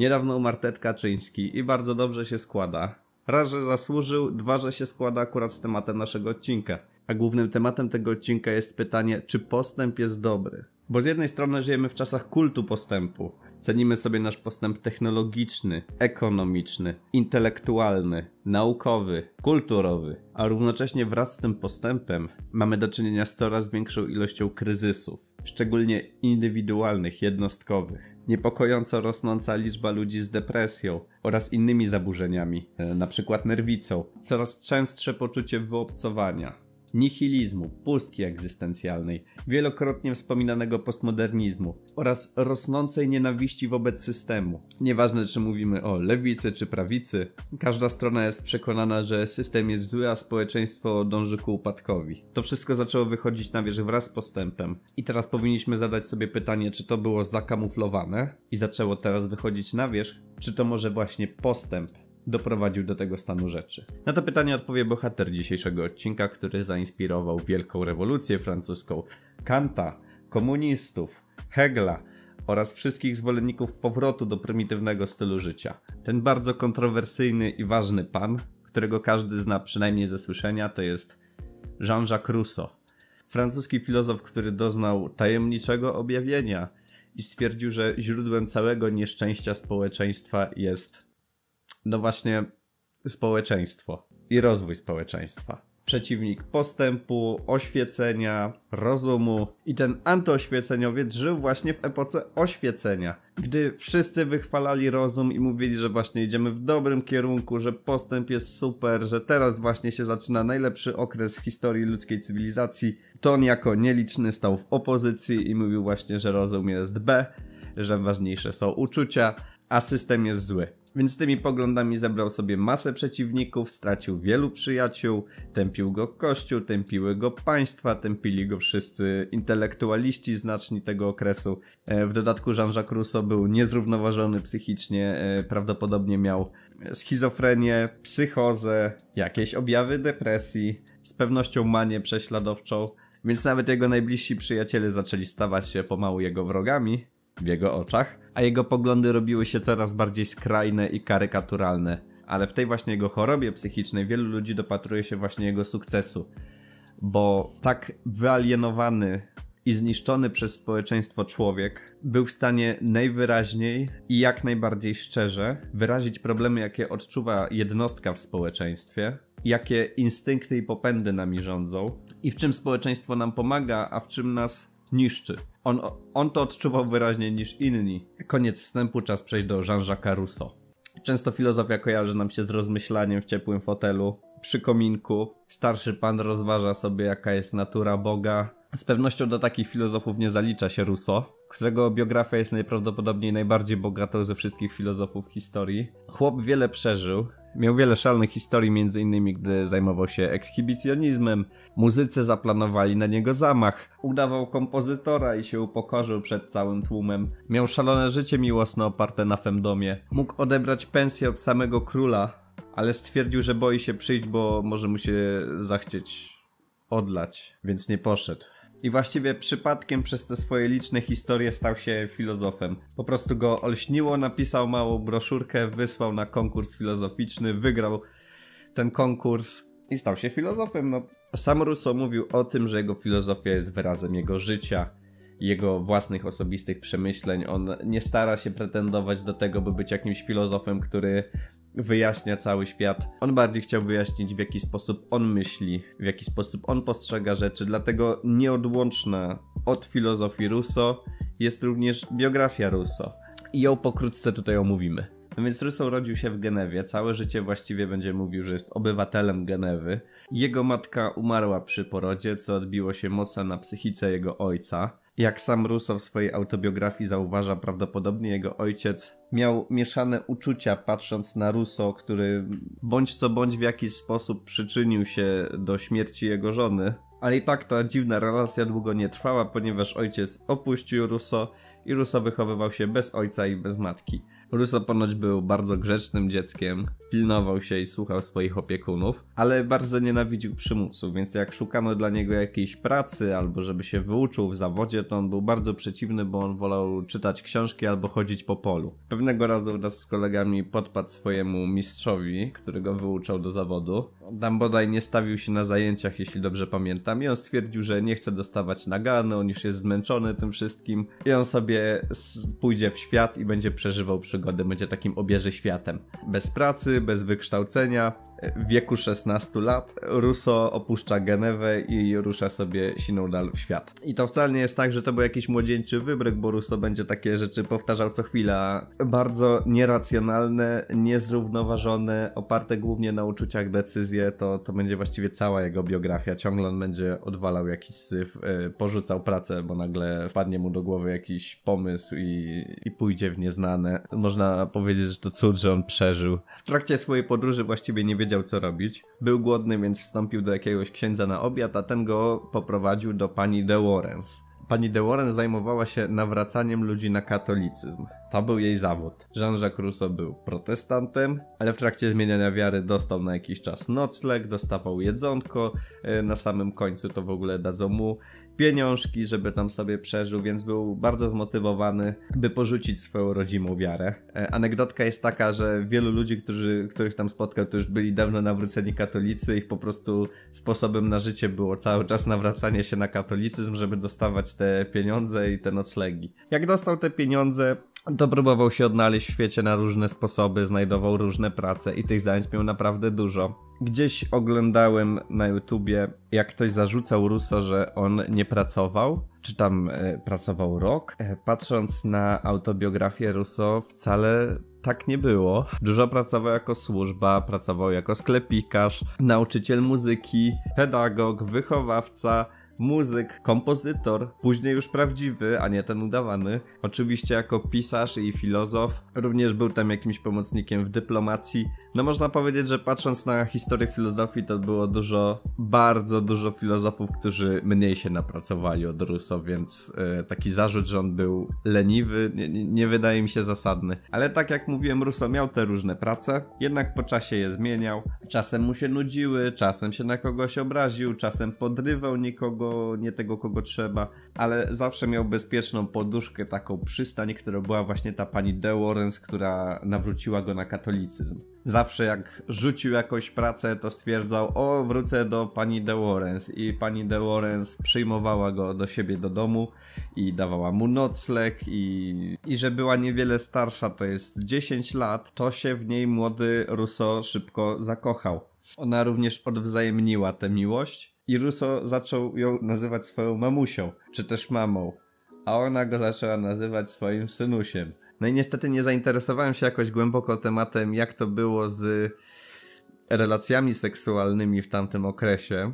Niedawno umarł Ted Kaczyński i bardzo dobrze się składa. Raz, że zasłużył, dwa, że się składa akurat z tematem naszego odcinka. A głównym tematem tego odcinka jest pytanie, czy postęp jest dobry. Bo z jednej strony żyjemy w czasach kultu postępu. Cenimy sobie nasz postęp technologiczny, ekonomiczny, intelektualny, naukowy, kulturowy, a równocześnie wraz z tym postępem mamy do czynienia z coraz większą ilością kryzysów, szczególnie indywidualnych, jednostkowych niepokojąco rosnąca liczba ludzi z depresją oraz innymi zaburzeniami, e, np. nerwicą, coraz częstsze poczucie wyobcowania nihilizmu, pustki egzystencjalnej, wielokrotnie wspominanego postmodernizmu oraz rosnącej nienawiści wobec systemu. Nieważne czy mówimy o lewicy czy prawicy, każda strona jest przekonana, że system jest zły, a społeczeństwo dąży ku upadkowi. To wszystko zaczęło wychodzić na wierzch wraz z postępem. I teraz powinniśmy zadać sobie pytanie, czy to było zakamuflowane i zaczęło teraz wychodzić na wierzch, czy to może właśnie postęp doprowadził do tego stanu rzeczy? Na to pytanie odpowie bohater dzisiejszego odcinka, który zainspirował wielką rewolucję francuską, Kanta, komunistów, Hegla oraz wszystkich zwolenników powrotu do prymitywnego stylu życia. Ten bardzo kontrowersyjny i ważny pan, którego każdy zna przynajmniej ze słyszenia, to jest Jean-Jacques Rousseau. Francuski filozof, który doznał tajemniczego objawienia i stwierdził, że źródłem całego nieszczęścia społeczeństwa jest no właśnie społeczeństwo i rozwój społeczeństwa. Przeciwnik postępu, oświecenia, rozumu i ten antyoświeceniowiec żył właśnie w epoce oświecenia, gdy wszyscy wychwalali rozum i mówili, że właśnie idziemy w dobrym kierunku, że postęp jest super, że teraz właśnie się zaczyna najlepszy okres w historii ludzkiej cywilizacji. on jako nieliczny stał w opozycji i mówił właśnie, że rozum jest B, że ważniejsze są uczucia, a system jest zły. Więc tymi poglądami zebrał sobie masę przeciwników, stracił wielu przyjaciół, tępił go kościół, tępiły go państwa, tępili go wszyscy intelektualiści znaczni tego okresu. E, w dodatku Jean-Jacques Rousseau był niezrównoważony psychicznie, e, prawdopodobnie miał schizofrenię, psychozę, jakieś objawy depresji, z pewnością manię prześladowczą, więc nawet jego najbliżsi przyjaciele zaczęli stawać się pomału jego wrogami w jego oczach a jego poglądy robiły się coraz bardziej skrajne i karykaturalne. Ale w tej właśnie jego chorobie psychicznej wielu ludzi dopatruje się właśnie jego sukcesu, bo tak wyalienowany i zniszczony przez społeczeństwo człowiek był w stanie najwyraźniej i jak najbardziej szczerze wyrazić problemy, jakie odczuwa jednostka w społeczeństwie, jakie instynkty i popędy nami rządzą i w czym społeczeństwo nam pomaga, a w czym nas niszczy. On, on to odczuwał wyraźnie niż inni. Koniec wstępu, czas przejść do Jean-Jacques Rousseau. Często filozofia kojarzy nam się z rozmyślaniem w ciepłym fotelu, przy kominku. Starszy pan rozważa sobie, jaka jest natura Boga. Z pewnością do takich filozofów nie zalicza się Rousseau, którego biografia jest najprawdopodobniej najbardziej bogatą ze wszystkich filozofów historii. Chłop wiele przeżył, Miał wiele szalonych historii, m.in. gdy zajmował się ekshibicjonizmem. Muzycy zaplanowali na niego zamach. Udawał kompozytora i się upokorzył przed całym tłumem. Miał szalone życie miłosne oparte na femdomie. Mógł odebrać pensję od samego króla, ale stwierdził, że boi się przyjść, bo może mu się zachcieć odlać, więc nie poszedł. I właściwie przypadkiem przez te swoje liczne historie stał się filozofem. Po prostu go olśniło, napisał małą broszurkę, wysłał na konkurs filozoficzny, wygrał ten konkurs i stał się filozofem. No, sam Russo mówił o tym, że jego filozofia jest wyrazem jego życia, jego własnych osobistych przemyśleń. On nie stara się pretendować do tego, by być jakimś filozofem, który wyjaśnia cały świat. On bardziej chciał wyjaśnić, w jaki sposób on myśli, w jaki sposób on postrzega rzeczy, dlatego nieodłączna od filozofii Russo jest również biografia Russo. I ją pokrótce tutaj omówimy. No więc Russo rodził się w Genewie, całe życie właściwie będzie mówił, że jest obywatelem Genewy. Jego matka umarła przy porodzie, co odbiło się mocno na psychice jego ojca. Jak sam Russo w swojej autobiografii zauważa, prawdopodobnie jego ojciec miał mieszane uczucia patrząc na Russo, który bądź co bądź w jakiś sposób przyczynił się do śmierci jego żony. Ale i tak ta dziwna relacja długo nie trwała, ponieważ ojciec opuścił Russo i Russo wychowywał się bez ojca i bez matki. Russo ponoć był bardzo grzecznym dzieckiem, pilnował się i słuchał swoich opiekunów, ale bardzo nienawidził przymusów, więc jak szukano dla niego jakiejś pracy albo żeby się wyuczył w zawodzie, to on był bardzo przeciwny, bo on wolał czytać książki albo chodzić po polu. Pewnego razu wraz z kolegami podpadł swojemu mistrzowi, który go wyuczał do zawodu, tam bodaj nie stawił się na zajęciach, jeśli dobrze pamiętam. I on stwierdził, że nie chce dostawać nagany, on już jest zmęczony tym wszystkim. I on sobie pójdzie w świat i będzie przeżywał przygodę, będzie takim obieży światem. Bez pracy, bez wykształcenia, w wieku 16 lat Russo opuszcza Genewę i rusza sobie Sinodal w świat. I to wcale nie jest tak, że to był jakiś młodzieńczy wybryk, bo Russo będzie takie rzeczy powtarzał co chwila. Bardzo nieracjonalne, niezrównoważone, oparte głównie na uczuciach decyzje, to, to będzie właściwie cała jego biografia. Ciągle on będzie odwalał jakiś syf, e, porzucał pracę, bo nagle wpadnie mu do głowy jakiś pomysł i, i pójdzie w nieznane. Można powiedzieć, że to cud, że on przeżył. W trakcie swojej podróży właściwie nie wiedział wiedział co robić. Był głodny, więc wstąpił do jakiegoś księdza na obiad, a ten go poprowadził do pani de Warrens. Pani de Warren zajmowała się nawracaniem ludzi na katolicyzm. To był jej zawód. Jean-Jacques Rousseau był protestantem, ale w trakcie zmieniania wiary dostał na jakiś czas nocleg, dostawał jedzonko, y, na samym końcu to w ogóle dadzą mu pieniążki, żeby tam sobie przeżył, więc był bardzo zmotywowany, by porzucić swoją rodzimą wiarę. E, anegdotka jest taka, że wielu ludzi, którzy, których tam spotkał, to już byli dawno nawróceni katolicy, ich po prostu sposobem na życie było cały czas nawracanie się na katolicyzm, żeby dostawać te pieniądze i te noclegi. Jak dostał te pieniądze, to próbował się odnaleźć w świecie na różne sposoby, znajdował różne prace i tych zajęć miał naprawdę dużo. Gdzieś oglądałem na YouTubie, jak ktoś zarzucał Russo, że on nie pracował, czy tam e, pracował rok. E, patrząc na autobiografię Russo, wcale tak nie było. Dużo pracował jako służba, pracował jako sklepikarz, nauczyciel muzyki, pedagog, wychowawca muzyk, kompozytor, później już prawdziwy, a nie ten udawany. Oczywiście jako pisarz i filozof, również był tam jakimś pomocnikiem w dyplomacji. No można powiedzieć, że patrząc na historię filozofii, to było dużo, bardzo dużo filozofów, którzy mniej się napracowali od Russo, więc e, taki zarzut, że on był leniwy, nie, nie, wydaje mi się zasadny. Ale tak jak mówiłem, Russo miał te różne prace, jednak po czasie je zmieniał. Czasem mu się nudziły, czasem się na kogoś obraził, czasem podrywał nikogo, nie tego, kogo trzeba, ale zawsze miał bezpieczną poduszkę, taką przystań, która była właśnie ta pani De Warrens, która nawróciła go na katolicyzm. Zawsze jak rzucił jakąś pracę, to stwierdzał, o wrócę do pani De Warrens i pani De Warrens przyjmowała go do siebie do domu i dawała mu nocleg i, i że była niewiele starsza, to jest 10 lat, to się w niej młody Russo szybko zakochał. Ona również odwzajemniła tę miłość i Russo zaczął ją nazywać swoją mamusią, czy też mamą, a ona go zaczęła nazywać swoim synusiem. No i niestety nie zainteresowałem się jakoś głęboko tematem, jak to było z relacjami seksualnymi w tamtym okresie.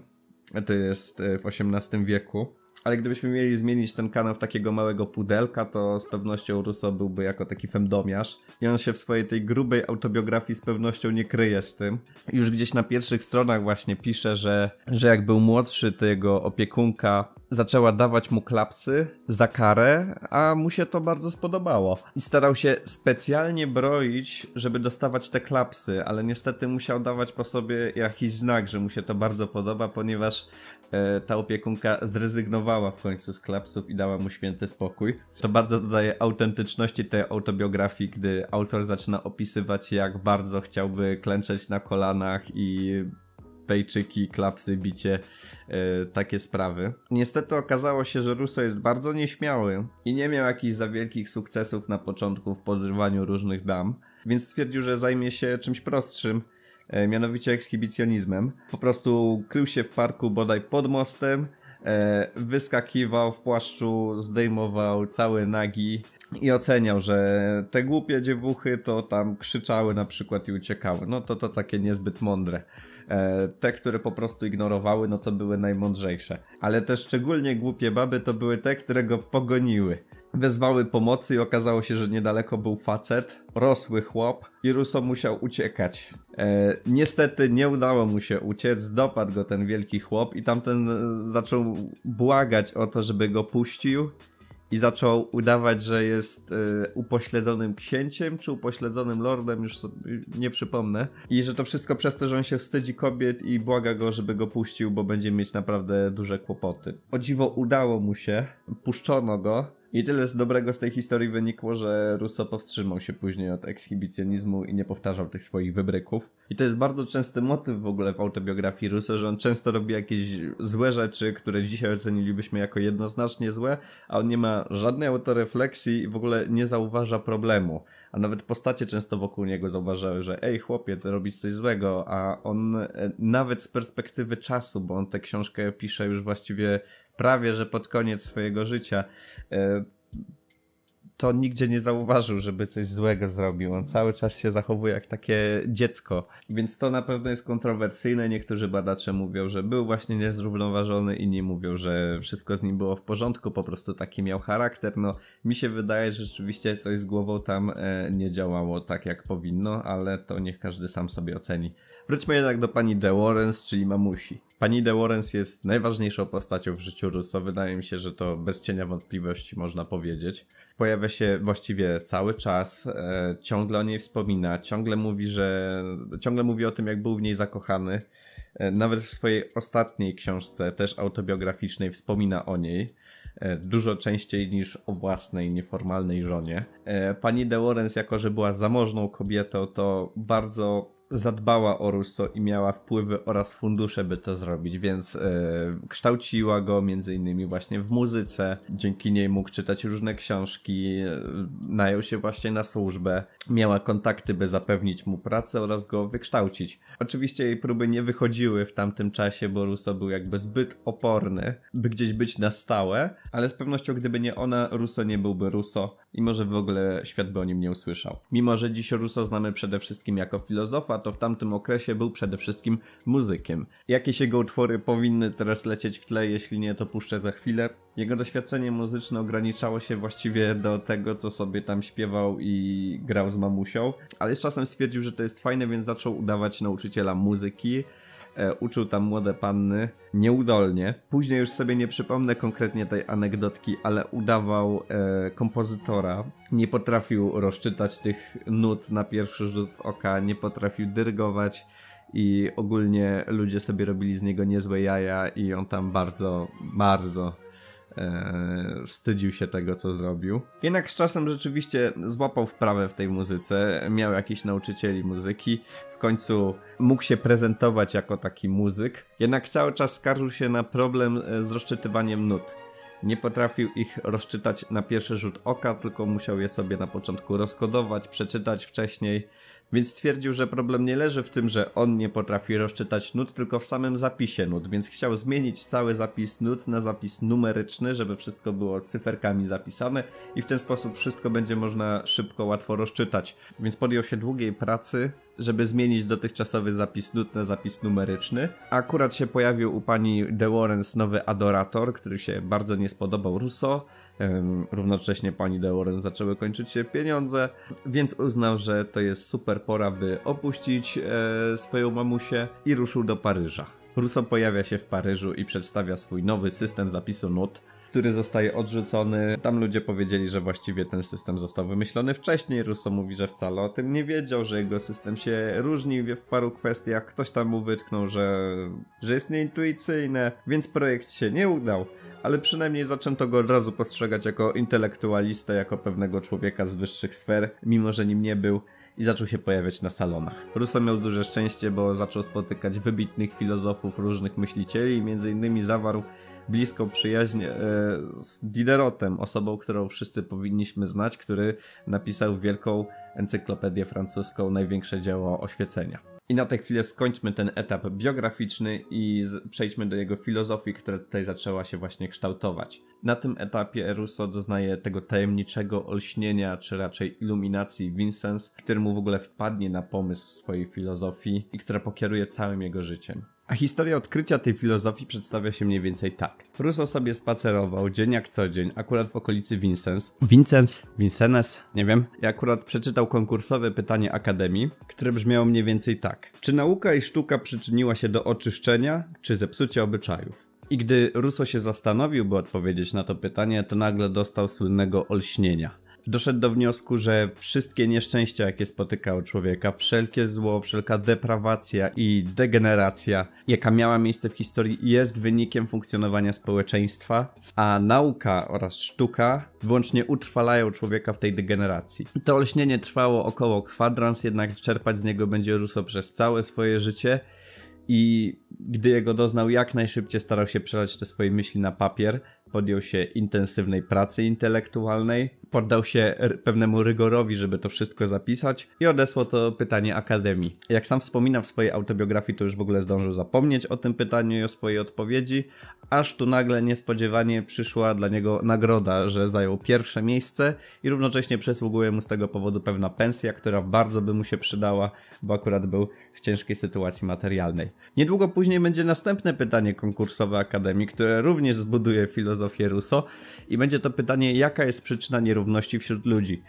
To jest e, w XVIII wieku ale gdybyśmy mieli zmienić ten kanał w takiego małego pudelka, to z pewnością Russo byłby jako taki femdomiarz. I on się w swojej tej grubej autobiografii z pewnością nie kryje z tym. Już gdzieś na pierwszych stronach właśnie pisze, że, że jak był młodszy, to jego opiekunka zaczęła dawać mu klapsy za karę, a mu się to bardzo spodobało. I starał się specjalnie broić, żeby dostawać te klapsy, ale niestety musiał dawać po sobie jakiś znak, że mu się to bardzo podoba, ponieważ e, ta opiekunka zrezygnowała w końcu z klapsów i dała mu święty spokój. To bardzo dodaje autentyczności tej autobiografii, gdy autor zaczyna opisywać, jak bardzo chciałby klęczeć na kolanach i pejczyki, klapsy, bicie E, takie sprawy. Niestety okazało się, że Russo jest bardzo nieśmiały i nie miał jakichś za wielkich sukcesów na początku w podrywaniu różnych dam, więc stwierdził, że zajmie się czymś prostszym, e, mianowicie ekshibicjonizmem. Po prostu krył się w parku bodaj pod mostem, e, wyskakiwał w płaszczu, zdejmował cały nagi i oceniał, że te głupie dziewuchy to tam krzyczały na przykład i uciekały. No to to takie niezbyt mądre. E, te, które po prostu ignorowały, no to były najmądrzejsze. Ale te szczególnie głupie baby to były te, które go pogoniły. Wezwały pomocy i okazało się, że niedaleko był facet, rosły chłop i Russo musiał uciekać. E, niestety nie udało mu się uciec, dopadł go ten wielki chłop i tamten zaczął błagać o to, żeby go puścił i zaczął udawać, że jest y, upośledzonym księciem czy upośledzonym lordem, już sobie nie przypomnę. I że to wszystko przez to, że on się wstydzi kobiet i błaga go, żeby go puścił, bo będzie mieć naprawdę duże kłopoty. O dziwo udało mu się, puszczono go, i tyle z dobrego z tej historii wynikło, że Russo powstrzymał się później od ekshibicjonizmu i nie powtarzał tych swoich wybryków. I to jest bardzo częsty motyw w ogóle w autobiografii Russo, że on często robi jakieś złe rzeczy, które dzisiaj ocenilibyśmy jako jednoznacznie złe, a on nie ma żadnej autorefleksji i w ogóle nie zauważa problemu. A nawet postacie często wokół niego zauważały, że ej chłopie, ty robisz coś złego, a on e, nawet z perspektywy czasu, bo on tę książkę pisze już właściwie prawie że pod koniec swojego życia, e, to nigdzie nie zauważył, żeby coś złego zrobił. On cały czas się zachowuje jak takie dziecko, więc to na pewno jest kontrowersyjne. Niektórzy badacze mówią, że był właśnie niezrównoważony, inni mówią, że wszystko z nim było w porządku, po prostu taki miał charakter. No, mi się wydaje, że rzeczywiście coś z głową tam e, nie działało tak jak powinno, ale to niech każdy sam sobie oceni. Wróćmy jednak do pani De Warrens, czyli mamusi. Pani de Warrens jest najważniejszą postacią w życiu Russo. Wydaje mi się, że to bez cienia wątpliwości można powiedzieć. Pojawia się właściwie cały czas, e, ciągle o niej wspomina, ciągle mówi, że ciągle mówi o tym, jak był w niej zakochany. E, nawet w swojej ostatniej książce, też autobiograficznej, wspomina o niej e, dużo częściej niż o własnej nieformalnej żonie. E, pani de Warrens, jako że była zamożną kobietą, to bardzo zadbała o Russo i miała wpływy oraz fundusze, by to zrobić, więc yy, kształciła go między innymi właśnie w muzyce. Dzięki niej mógł czytać różne książki, yy, najął się właśnie na służbę, miała kontakty, by zapewnić mu pracę oraz go wykształcić. Oczywiście jej próby nie wychodziły w tamtym czasie, bo Russo był jakby zbyt oporny, by gdzieś być na stałe, ale z pewnością gdyby nie ona, Russo nie byłby Russo i może w ogóle świat by o nim nie usłyszał. Mimo, że dziś Russo znamy przede wszystkim jako filozofa, to w tamtym okresie był przede wszystkim muzykiem. Jakieś jego utwory powinny teraz lecieć w tle, jeśli nie to puszczę za chwilę jego doświadczenie muzyczne ograniczało się właściwie do tego, co sobie tam śpiewał i grał z mamusią, ale z czasem stwierdził, że to jest fajne, więc zaczął udawać nauczyciela muzyki. E, uczył tam młode panny nieudolnie. Później już sobie nie przypomnę konkretnie tej anegdotki, ale udawał e, kompozytora. Nie potrafił rozczytać tych nut na pierwszy rzut oka, nie potrafił dyrgować i ogólnie ludzie sobie robili z niego niezłe jaja i on tam bardzo, bardzo e, wstydził się tego, co zrobił. Jednak z czasem rzeczywiście złapał wprawę w tej muzyce, miał jakiś nauczycieli muzyki, w końcu mógł się prezentować jako taki muzyk, jednak cały czas skarżył się na problem e, z rozczytywaniem nut. Nie potrafił ich rozczytać na pierwszy rzut oka, tylko musiał je sobie na początku rozkodować, przeczytać wcześniej, więc stwierdził, że problem nie leży w tym, że on nie potrafi rozczytać nut, tylko w samym zapisie nut, więc chciał zmienić cały zapis nut na zapis numeryczny, żeby wszystko było cyferkami zapisane i w ten sposób wszystko będzie można szybko, łatwo rozczytać. Więc podjął się długiej pracy, żeby zmienić dotychczasowy zapis nut na zapis numeryczny. Akurat się pojawił u pani De Warrens nowy adorator, który się bardzo nie spodobał Russo, Równocześnie pani Deoren zaczęły kończyć się pieniądze, więc uznał, że to jest super pora, by opuścić e, swoją mamusię i ruszył do Paryża. Russo pojawia się w Paryżu i przedstawia swój nowy system zapisu nut, który zostaje odrzucony. Tam ludzie powiedzieli, że właściwie ten system został wymyślony wcześniej. Russo mówi, że wcale o tym nie wiedział, że jego system się różni w paru kwestiach. Ktoś tam mu wytknął, że, że jest nieintuicyjne, więc projekt się nie udał ale przynajmniej zaczęto go od razu postrzegać jako intelektualistę, jako pewnego człowieka z wyższych sfer, mimo że nim nie był i zaczął się pojawiać na salonach. Russo miał duże szczęście, bo zaczął spotykać wybitnych filozofów, różnych myślicieli i między innymi zawarł bliską przyjaźń e, z Diderotem, osobą, którą wszyscy powinniśmy znać, który napisał wielką encyklopedię francuską, największe dzieło oświecenia. I na tę chwilę skończmy ten etap biograficzny i przejdźmy do jego filozofii, która tutaj zaczęła się właśnie kształtować. Na tym etapie Russo doznaje tego tajemniczego olśnienia, czy raczej iluminacji Vincent, który mu w ogóle wpadnie na pomysł swojej filozofii i która pokieruje całym jego życiem. A historia odkrycia tej filozofii przedstawia się mniej więcej tak. Russo sobie spacerował dzień jak co dzień, akurat w okolicy Vincens. Vincens? Vincennes? Nie wiem. I akurat przeczytał konkursowe pytanie Akademii, które brzmiało mniej więcej tak. Czy nauka i sztuka przyczyniła się do oczyszczenia, czy zepsucia obyczajów? I gdy Russo się zastanowił, by odpowiedzieć na to pytanie, to nagle dostał słynnego olśnienia doszedł do wniosku, że wszystkie nieszczęścia, jakie spotykały człowieka, wszelkie zło, wszelka deprawacja i degeneracja, jaka miała miejsce w historii, jest wynikiem funkcjonowania społeczeństwa, a nauka oraz sztuka wyłącznie utrwalają człowieka w tej degeneracji. To olśnienie trwało około kwadrans, jednak czerpać z niego będzie Russo przez całe swoje życie i gdy jego doznał, jak najszybciej starał się przelać te swoje myśli na papier, podjął się intensywnej pracy intelektualnej, poddał się pewnemu rygorowi, żeby to wszystko zapisać i odesłał to pytanie Akademii. Jak sam wspomina w swojej autobiografii, to już w ogóle zdążył zapomnieć o tym pytaniu i o swojej odpowiedzi, aż tu nagle niespodziewanie przyszła dla niego nagroda, że zajął pierwsze miejsce i równocześnie przysługuje mu z tego powodu pewna pensja, która bardzo by mu się przydała, bo akurat był w ciężkiej sytuacji materialnej. Niedługo później będzie następne pytanie konkursowe Akademii, które również zbuduje filozofię Russo i będzie to pytanie, jaka jest przyczyna nierówności równości wśród ludzi.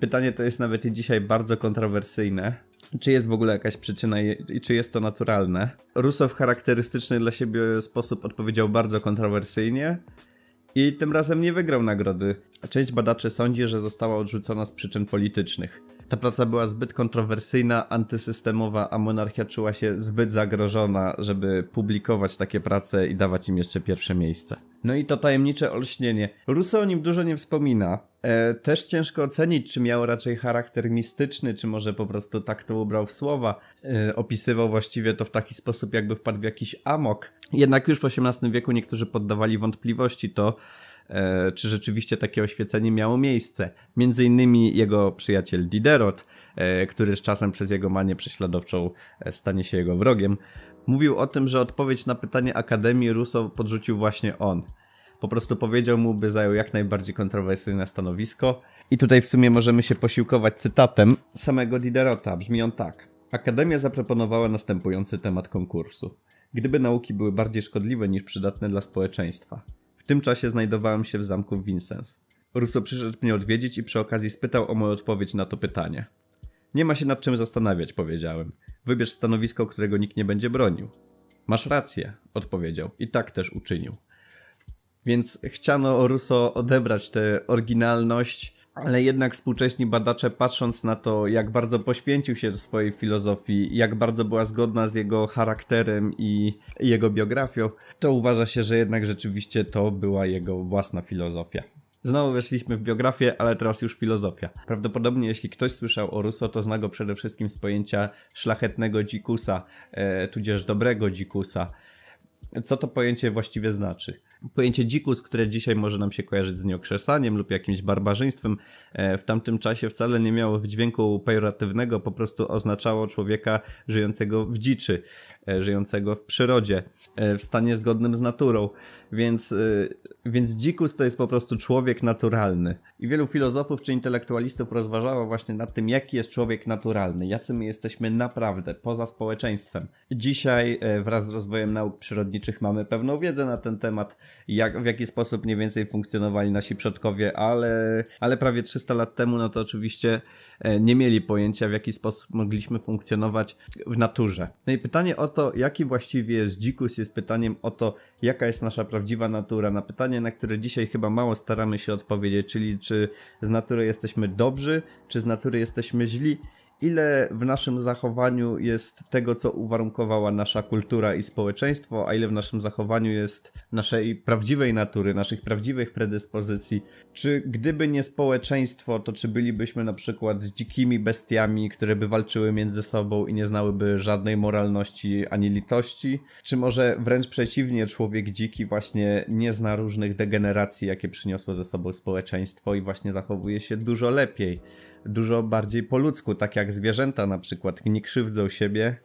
Pytanie to jest nawet i dzisiaj bardzo kontrowersyjne. Czy jest w ogóle jakaś przyczyna i czy jest to naturalne? Rusow charakterystyczny dla siebie sposób odpowiedział bardzo kontrowersyjnie i tym razem nie wygrał nagrody. Część badaczy sądzi, że została odrzucona z przyczyn politycznych. Ta praca była zbyt kontrowersyjna, antysystemowa, a monarchia czuła się zbyt zagrożona, żeby publikować takie prace i dawać im jeszcze pierwsze miejsce. No i to tajemnicze olśnienie. Russo o nim dużo nie wspomina. E, też ciężko ocenić, czy miał raczej charakter mistyczny, czy może po prostu tak to ubrał w słowa. E, opisywał właściwie to w taki sposób, jakby wpadł w jakiś amok. Jednak już w XVIII wieku niektórzy poddawali wątpliwości to, E, czy rzeczywiście takie oświecenie miało miejsce. Między innymi jego przyjaciel Diderot, e, który z czasem przez jego manię prześladowczą e, stanie się jego wrogiem, mówił o tym, że odpowiedź na pytanie Akademii Russo podrzucił właśnie on. Po prostu powiedział mu, by zajął jak najbardziej kontrowersyjne stanowisko. I tutaj w sumie możemy się posiłkować cytatem samego Diderota. Brzmi on tak. Akademia zaproponowała następujący temat konkursu. Gdyby nauki były bardziej szkodliwe niż przydatne dla społeczeństwa, tym czasie znajdowałem się w zamku Vincennes. Russo przyszedł mnie odwiedzić i przy okazji spytał o moją odpowiedź na to pytanie. Nie ma się nad czym zastanawiać, powiedziałem. Wybierz stanowisko, którego nikt nie będzie bronił. Masz rację, odpowiedział i tak też uczynił. Więc chciano Russo odebrać tę oryginalność ale jednak współcześni badacze, patrząc na to, jak bardzo poświęcił się swojej filozofii, jak bardzo była zgodna z jego charakterem i jego biografią, to uważa się, że jednak rzeczywiście to była jego własna filozofia. Znowu weszliśmy w biografię, ale teraz już filozofia. Prawdopodobnie jeśli ktoś słyszał o Russo, to zna go przede wszystkim z pojęcia szlachetnego dzikusa, e, tudzież dobrego dzikusa. Co to pojęcie właściwie znaczy? Pojęcie dzikus, które dzisiaj może nam się kojarzyć z nieokrzesaniem lub jakimś barbarzyństwem, e, w tamtym czasie wcale nie miało dźwięku pejoratywnego, po prostu oznaczało człowieka żyjącego w dziczy, e, żyjącego w przyrodzie, e, w stanie zgodnym z naturą. Więc, y, więc dzikus to jest po prostu człowiek naturalny. I wielu filozofów czy intelektualistów rozważało właśnie nad tym, jaki jest człowiek naturalny, jacy my jesteśmy naprawdę poza społeczeństwem. Dzisiaj y, wraz z rozwojem nauk przyrodniczych mamy pewną wiedzę na ten temat, jak, w jaki sposób mniej więcej funkcjonowali nasi przodkowie, ale, ale prawie 300 lat temu, no to oczywiście y, nie mieli pojęcia, w jaki sposób mogliśmy funkcjonować w naturze. No i pytanie o to, jaki właściwie jest dzikus, jest pytaniem o to, jaka jest nasza prawdziwa prawdziwa natura, na pytanie, na które dzisiaj chyba mało staramy się odpowiedzieć, czyli czy z natury jesteśmy dobrzy, czy z natury jesteśmy źli ile w naszym zachowaniu jest tego, co uwarunkowała nasza kultura i społeczeństwo, a ile w naszym zachowaniu jest naszej prawdziwej natury, naszych prawdziwych predyspozycji. Czy gdyby nie społeczeństwo, to czy bylibyśmy na przykład dzikimi bestiami, które by walczyły między sobą i nie znałyby żadnej moralności ani litości? Czy może wręcz przeciwnie, człowiek dziki właśnie nie zna różnych degeneracji, jakie przyniosło ze sobą społeczeństwo i właśnie zachowuje się dużo lepiej? dużo bardziej po ludzku, tak jak zwierzęta na przykład nie krzywdzą siebie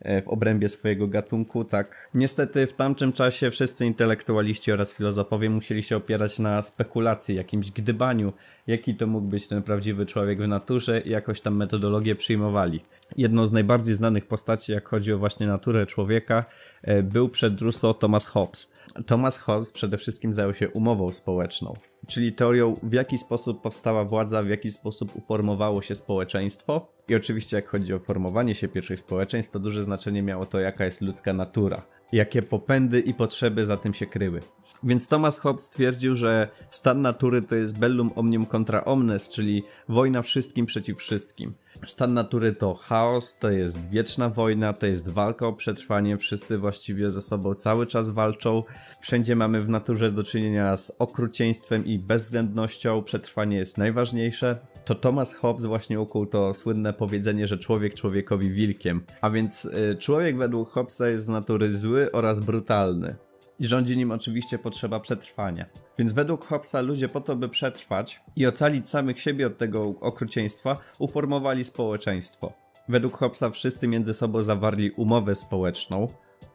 e, w obrębie swojego gatunku, tak. Niestety w tamtym czasie wszyscy intelektualiści oraz filozofowie musieli się opierać na spekulacji, jakimś gdybaniu, jaki to mógł być ten prawdziwy człowiek w naturze i jakoś tam metodologię przyjmowali jedną z najbardziej znanych postaci, jak chodzi o właśnie naturę człowieka, e, był przed Rousseau Thomas Hobbes. Thomas Hobbes przede wszystkim zajął się umową społeczną, czyli teorią, w jaki sposób powstała władza, w jaki sposób uformowało się społeczeństwo. I oczywiście, jak chodzi o formowanie się pierwszych społeczeństw, to duże znaczenie miało to, jaka jest ludzka natura jakie popędy i potrzeby za tym się kryły. Więc Thomas Hobbes stwierdził, że stan natury to jest bellum omnium contra omnes, czyli wojna wszystkim przeciw wszystkim. Stan natury to chaos, to jest wieczna wojna, to jest walka o przetrwanie, wszyscy właściwie ze sobą cały czas walczą. Wszędzie mamy w naturze do czynienia z okrucieństwem i bezwzględnością, przetrwanie jest najważniejsze to Thomas Hobbes właśnie ukuł to słynne powiedzenie, że człowiek człowiekowi wilkiem. A więc y, człowiek według Hobbesa jest z natury zły oraz brutalny. I rządzi nim oczywiście potrzeba przetrwania. Więc według Hobbesa ludzie po to, by przetrwać i ocalić samych siebie od tego okrucieństwa, uformowali społeczeństwo. Według Hobbesa wszyscy między sobą zawarli umowę społeczną,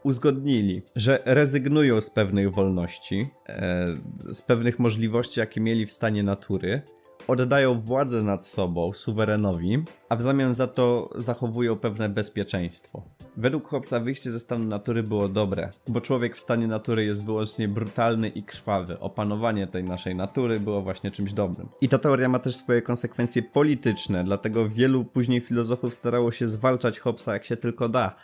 uzgodnili, że rezygnują z pewnych wolności, e, z pewnych możliwości, jakie mieli w stanie natury oddają władzę nad sobą suwerenowi, a w zamian za to zachowują pewne bezpieczeństwo. Według Hobbesa wyjście ze stanu natury było dobre, bo człowiek w stanie natury jest wyłącznie brutalny i krwawy. Opanowanie tej naszej natury było właśnie czymś dobrym. I ta teoria ma też swoje konsekwencje polityczne, dlatego wielu później filozofów starało się zwalczać Hobbesa jak się tylko da.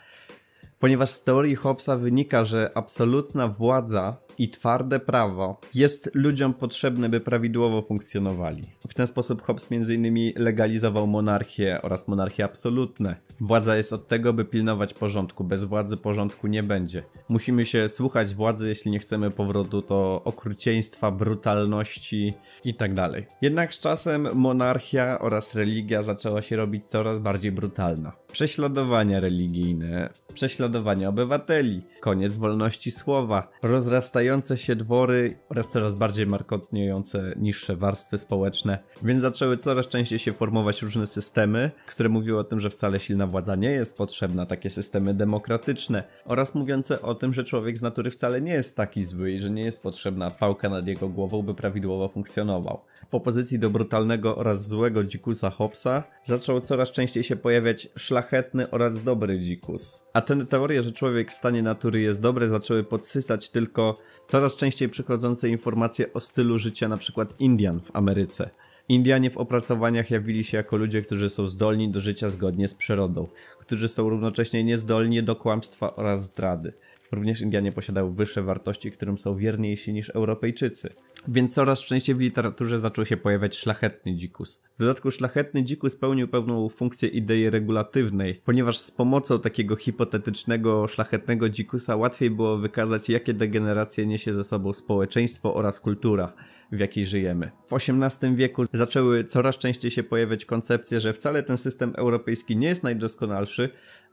Ponieważ z teorii Hobbesa wynika, że absolutna władza i twarde prawo jest ludziom potrzebne, by prawidłowo funkcjonowali. W ten sposób Hobbes m.in. legalizował monarchię oraz monarchie absolutne. Władza jest od tego, by pilnować porządku. Bez władzy porządku nie będzie. Musimy się słuchać władzy, jeśli nie chcemy powrotu do okrucieństwa, brutalności itd. Tak Jednak z czasem monarchia oraz religia zaczęła się robić coraz bardziej brutalna. Prześladowania religijne, prześladowania obywateli, koniec wolności słowa, rozrastające rozwijające się dwory oraz coraz bardziej markotniejące niższe warstwy społeczne, więc zaczęły coraz częściej się formować różne systemy, które mówiły o tym, że wcale silna władza nie jest potrzebna, takie systemy demokratyczne oraz mówiące o tym, że człowiek z natury wcale nie jest taki zły i że nie jest potrzebna pałka nad jego głową, by prawidłowo funkcjonował. W opozycji do brutalnego oraz złego dzikusa Hobbesa zaczął coraz częściej się pojawiać szlachetny oraz dobry dzikus. A te teorie, że człowiek w stanie natury jest dobry, zaczęły podsysać tylko coraz częściej przychodzące informacje o stylu życia np. Indian w Ameryce. Indianie w opracowaniach jawili się jako ludzie, którzy są zdolni do życia zgodnie z przyrodą, którzy są równocześnie niezdolni do kłamstwa oraz zdrady. Również Indianie posiadają wyższe wartości, którym są wierniejsi niż Europejczycy. Więc coraz częściej w literaturze zaczął się pojawiać szlachetny dzikus. W dodatku szlachetny dzikus pełnił pewną funkcję idei regulatywnej, ponieważ z pomocą takiego hipotetycznego szlachetnego dzikusa łatwiej było wykazać, jakie degeneracje niesie ze sobą społeczeństwo oraz kultura w jakiej żyjemy. W XVIII wieku zaczęły coraz częściej się pojawiać koncepcje, że wcale ten system europejski nie jest najdoskonalszy,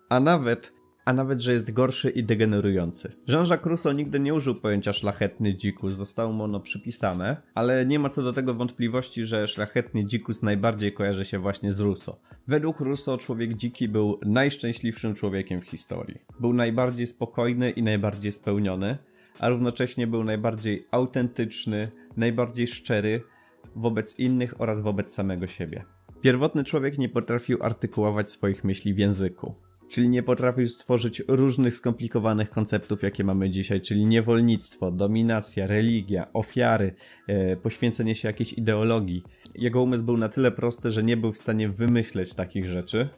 a nawet a nawet, że jest gorszy i degenerujący. Jean-Jacques Rousseau nigdy nie użył pojęcia szlachetny dzikus, zostało mu ono przypisane, ale nie ma co do tego wątpliwości, że szlachetny dzikus najbardziej kojarzy się właśnie z Rousseau. Według Rousseau człowiek dziki był najszczęśliwszym człowiekiem w historii. Był najbardziej spokojny i najbardziej spełniony, a równocześnie był najbardziej autentyczny, najbardziej szczery wobec innych oraz wobec samego siebie. Pierwotny człowiek nie potrafił artykułować swoich myśli w języku. Czyli nie potrafił stworzyć różnych skomplikowanych konceptów, jakie mamy dzisiaj, czyli niewolnictwo, dominacja, religia, ofiary, e, poświęcenie się jakiejś ideologii. Jego umysł był na tyle prosty, że nie był w stanie wymyśleć takich rzeczy.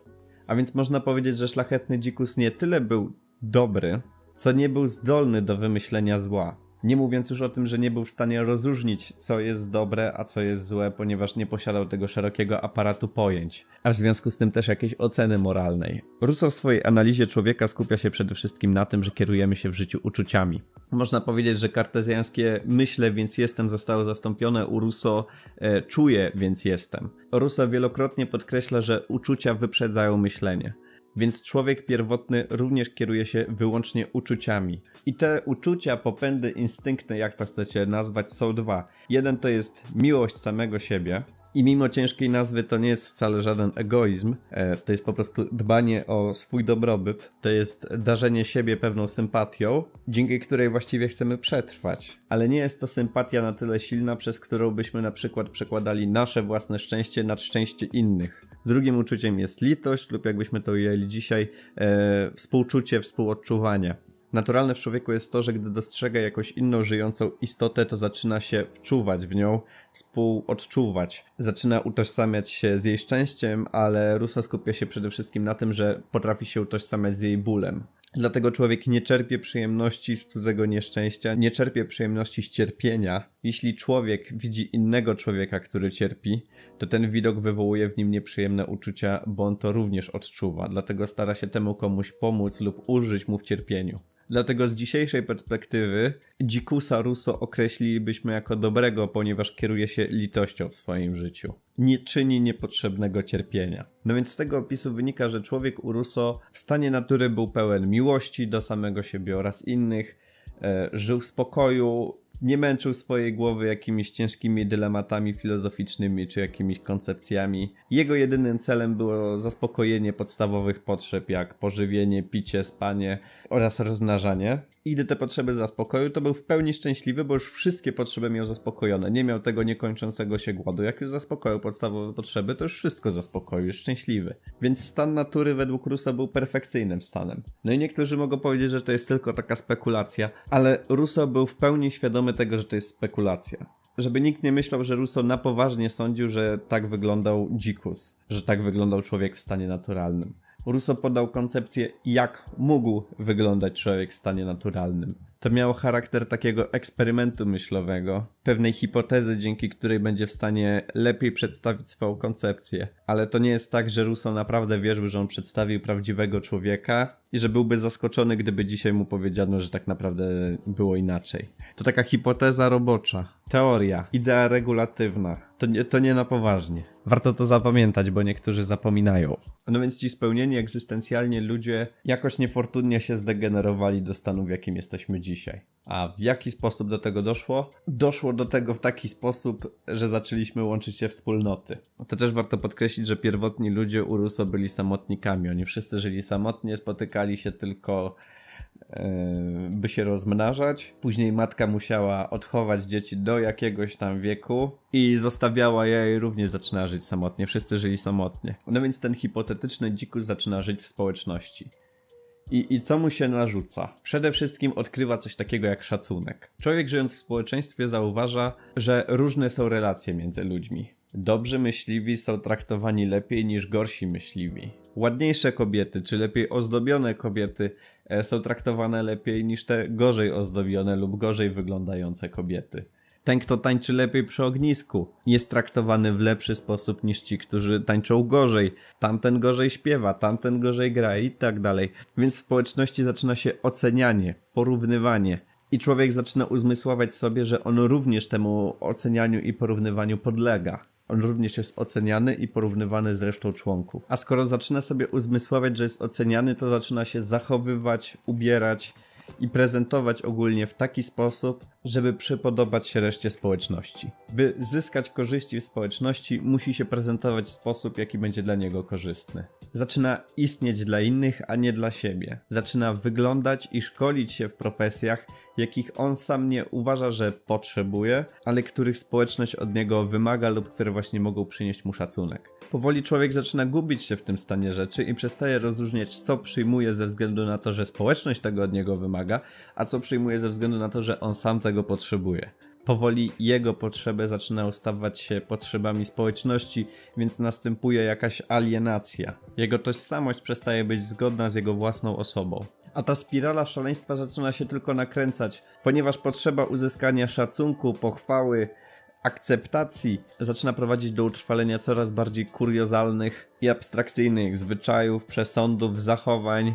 A więc można powiedzieć, że szlachetny dzikus nie tyle był dobry, co nie był zdolny do wymyślenia zła. Nie mówiąc już o tym, że nie był w stanie rozróżnić, co jest dobre, a co jest złe, ponieważ nie posiadał tego szerokiego aparatu pojęć, a w związku z tym też jakiejś oceny moralnej. Russo w swojej analizie człowieka skupia się przede wszystkim na tym, że kierujemy się w życiu uczuciami. Można powiedzieć, że kartezjańskie myślę, więc jestem zostało zastąpione u Russo e, czuję, więc jestem. Russo wielokrotnie podkreśla, że uczucia wyprzedzają myślenie więc człowiek pierwotny również kieruje się wyłącznie uczuciami. I te uczucia, popędy, instynkty, jak to chcecie nazwać, są dwa. Jeden to jest miłość samego siebie, i mimo ciężkiej nazwy to nie jest wcale żaden egoizm, e, to jest po prostu dbanie o swój dobrobyt, to jest darzenie siebie pewną sympatią, dzięki której właściwie chcemy przetrwać. Ale nie jest to sympatia na tyle silna, przez którą byśmy na przykład przekładali nasze własne szczęście nad szczęście innych. Drugim uczuciem jest litość lub jakbyśmy to ujęli dzisiaj, e, współczucie, współodczuwanie. Naturalne w człowieku jest to, że gdy dostrzega jakąś inną żyjącą istotę, to zaczyna się wczuwać w nią, współodczuwać. Zaczyna utożsamiać się z jej szczęściem, ale Rusa skupia się przede wszystkim na tym, że potrafi się utożsamiać z jej bólem. Dlatego człowiek nie czerpie przyjemności z cudzego nieszczęścia, nie czerpie przyjemności z cierpienia. Jeśli człowiek widzi innego człowieka, który cierpi, to ten widok wywołuje w nim nieprzyjemne uczucia, bo on to również odczuwa, dlatego stara się temu komuś pomóc lub ulżyć mu w cierpieniu. Dlatego z dzisiejszej perspektywy Dzikusa Russo określilibyśmy jako dobrego, ponieważ kieruje się litością w swoim życiu. Nie czyni niepotrzebnego cierpienia. No więc z tego opisu wynika, że człowiek u Russo w stanie natury był pełen miłości do samego siebie oraz innych, e, żył w spokoju, nie męczył swojej głowy jakimiś ciężkimi dylematami filozoficznymi czy jakimiś koncepcjami. Jego jedynym celem było zaspokojenie podstawowych potrzeb, jak pożywienie, picie, spanie oraz rozmnażanie i gdy te potrzeby zaspokoju, to był w pełni szczęśliwy, bo już wszystkie potrzeby miał zaspokojone. Nie miał tego niekończącego się głodu. Jak już zaspokoił podstawowe potrzeby, to już wszystko zaspokoił, jest szczęśliwy. Więc stan natury według Rusa był perfekcyjnym stanem. No i niektórzy mogą powiedzieć, że to jest tylko taka spekulacja, ale Russo był w pełni świadomy tego, że to jest spekulacja żeby nikt nie myślał, że Russo na poważnie sądził, że tak wyglądał dzikus, że tak wyglądał człowiek w stanie naturalnym. Russo podał koncepcję, jak mógł wyglądać człowiek w stanie naturalnym. To miało charakter takiego eksperymentu myślowego, pewnej hipotezy, dzięki której będzie w stanie lepiej przedstawić swoją koncepcję. Ale to nie jest tak, że Russo naprawdę wierzył, że on przedstawił prawdziwego człowieka i że byłby zaskoczony, gdyby dzisiaj mu powiedziano, że tak naprawdę było inaczej. To taka hipoteza robocza, teoria, idea regulatywna. To nie, to nie na poważnie. Warto to zapamiętać, bo niektórzy zapominają. No więc ci spełnieni egzystencjalnie ludzie jakoś niefortunnie się zdegenerowali do stanu, w jakim jesteśmy dzisiaj. A w jaki sposób do tego doszło? Doszło do tego w taki sposób, że zaczęliśmy łączyć się wspólnoty. No to też warto podkreślić, że pierwotni ludzie Uruso byli samotnikami. Oni wszyscy żyli samotnie, spotykali się tylko e, by się rozmnażać. Później matka musiała odchować dzieci do jakiegoś tam wieku i zostawiała je i również zaczyna żyć samotnie. Wszyscy żyli samotnie. No więc ten hipotetyczny dzikus zaczyna żyć w społeczności. I, I co mu się narzuca? Przede wszystkim odkrywa coś takiego jak szacunek. Człowiek żyjąc w społeczeństwie zauważa, że różne są relacje między ludźmi. Dobrzy myśliwi są traktowani lepiej niż gorsi myśliwi. Ładniejsze kobiety, czy lepiej ozdobione kobiety e, są traktowane lepiej niż te gorzej ozdobione lub gorzej wyglądające kobiety ten, kto tańczy lepiej przy ognisku, jest traktowany w lepszy sposób niż ci, którzy tańczą gorzej. Tamten gorzej śpiewa, tamten gorzej gra i tak dalej. Więc w społeczności zaczyna się ocenianie, porównywanie. I człowiek zaczyna uzmysławiać sobie, że on również temu ocenianiu i porównywaniu podlega. On również jest oceniany i porównywany z resztą członków. A skoro zaczyna sobie uzmysławiać, że jest oceniany, to zaczyna się zachowywać, ubierać i prezentować ogólnie w taki sposób, żeby przypodobać się reszcie społeczności. By zyskać korzyści w społeczności, musi się prezentować w sposób, jaki będzie dla niego korzystny. Zaczyna istnieć dla innych, a nie dla siebie. Zaczyna wyglądać i szkolić się w profesjach, jakich on sam nie uważa, że potrzebuje, ale których społeczność od niego wymaga lub które właśnie mogą przynieść mu szacunek. Powoli człowiek zaczyna gubić się w tym stanie rzeczy i przestaje rozróżniać, co przyjmuje ze względu na to, że społeczność tego od niego wymaga, a co przyjmuje ze względu na to, że on sam tego tego potrzebuje. Powoli jego potrzeby zaczynają stawać się potrzebami społeczności, więc następuje jakaś alienacja. Jego tożsamość przestaje być zgodna z jego własną osobą. A ta spirala szaleństwa zaczyna się tylko nakręcać, ponieważ potrzeba uzyskania szacunku, pochwały, akceptacji zaczyna prowadzić do utrwalenia coraz bardziej kuriozalnych i abstrakcyjnych zwyczajów, przesądów, zachowań, e,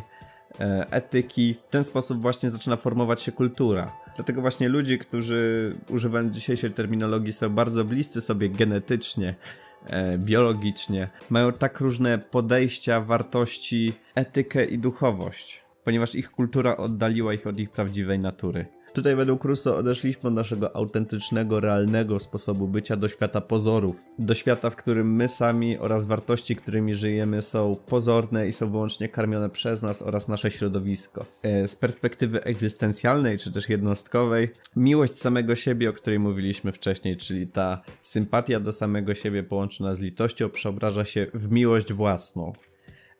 etyki. W ten sposób właśnie zaczyna formować się kultura. Dlatego właśnie ludzie, którzy używając dzisiejszej terminologii są bardzo bliscy sobie genetycznie, e, biologicznie, mają tak różne podejścia, wartości, etykę i duchowość, ponieważ ich kultura oddaliła ich od ich prawdziwej natury. Tutaj według Russo odeszliśmy od naszego autentycznego, realnego sposobu bycia do świata pozorów. Do świata, w którym my sami oraz wartości, którymi żyjemy są pozorne i są wyłącznie karmione przez nas oraz nasze środowisko. E, z perspektywy egzystencjalnej czy też jednostkowej, miłość samego siebie, o której mówiliśmy wcześniej, czyli ta sympatia do samego siebie połączona z litością przeobraża się w miłość własną.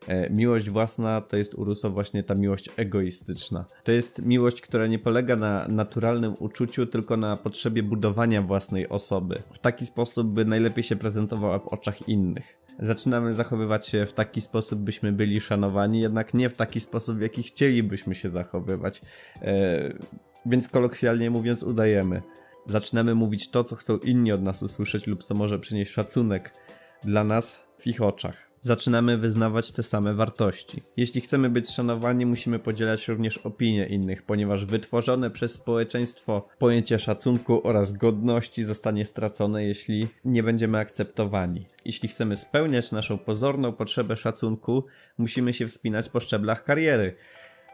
E, miłość własna to jest u właśnie ta miłość egoistyczna. To jest miłość, która nie polega na naturalnym uczuciu, tylko na potrzebie budowania własnej osoby. W taki sposób, by najlepiej się prezentowała w oczach innych. Zaczynamy zachowywać się w taki sposób, byśmy byli szanowani, jednak nie w taki sposób, w jaki chcielibyśmy się zachowywać. Eee, więc kolokwialnie mówiąc, udajemy. Zaczynamy mówić to, co chcą inni od nas usłyszeć, lub co może przynieść szacunek dla nas w ich oczach zaczynamy wyznawać te same wartości. Jeśli chcemy być szanowani, musimy podzielać również opinie innych, ponieważ wytworzone przez społeczeństwo pojęcie szacunku oraz godności zostanie stracone, jeśli nie będziemy akceptowani. Jeśli chcemy spełniać naszą pozorną potrzebę szacunku, musimy się wspinać po szczeblach kariery.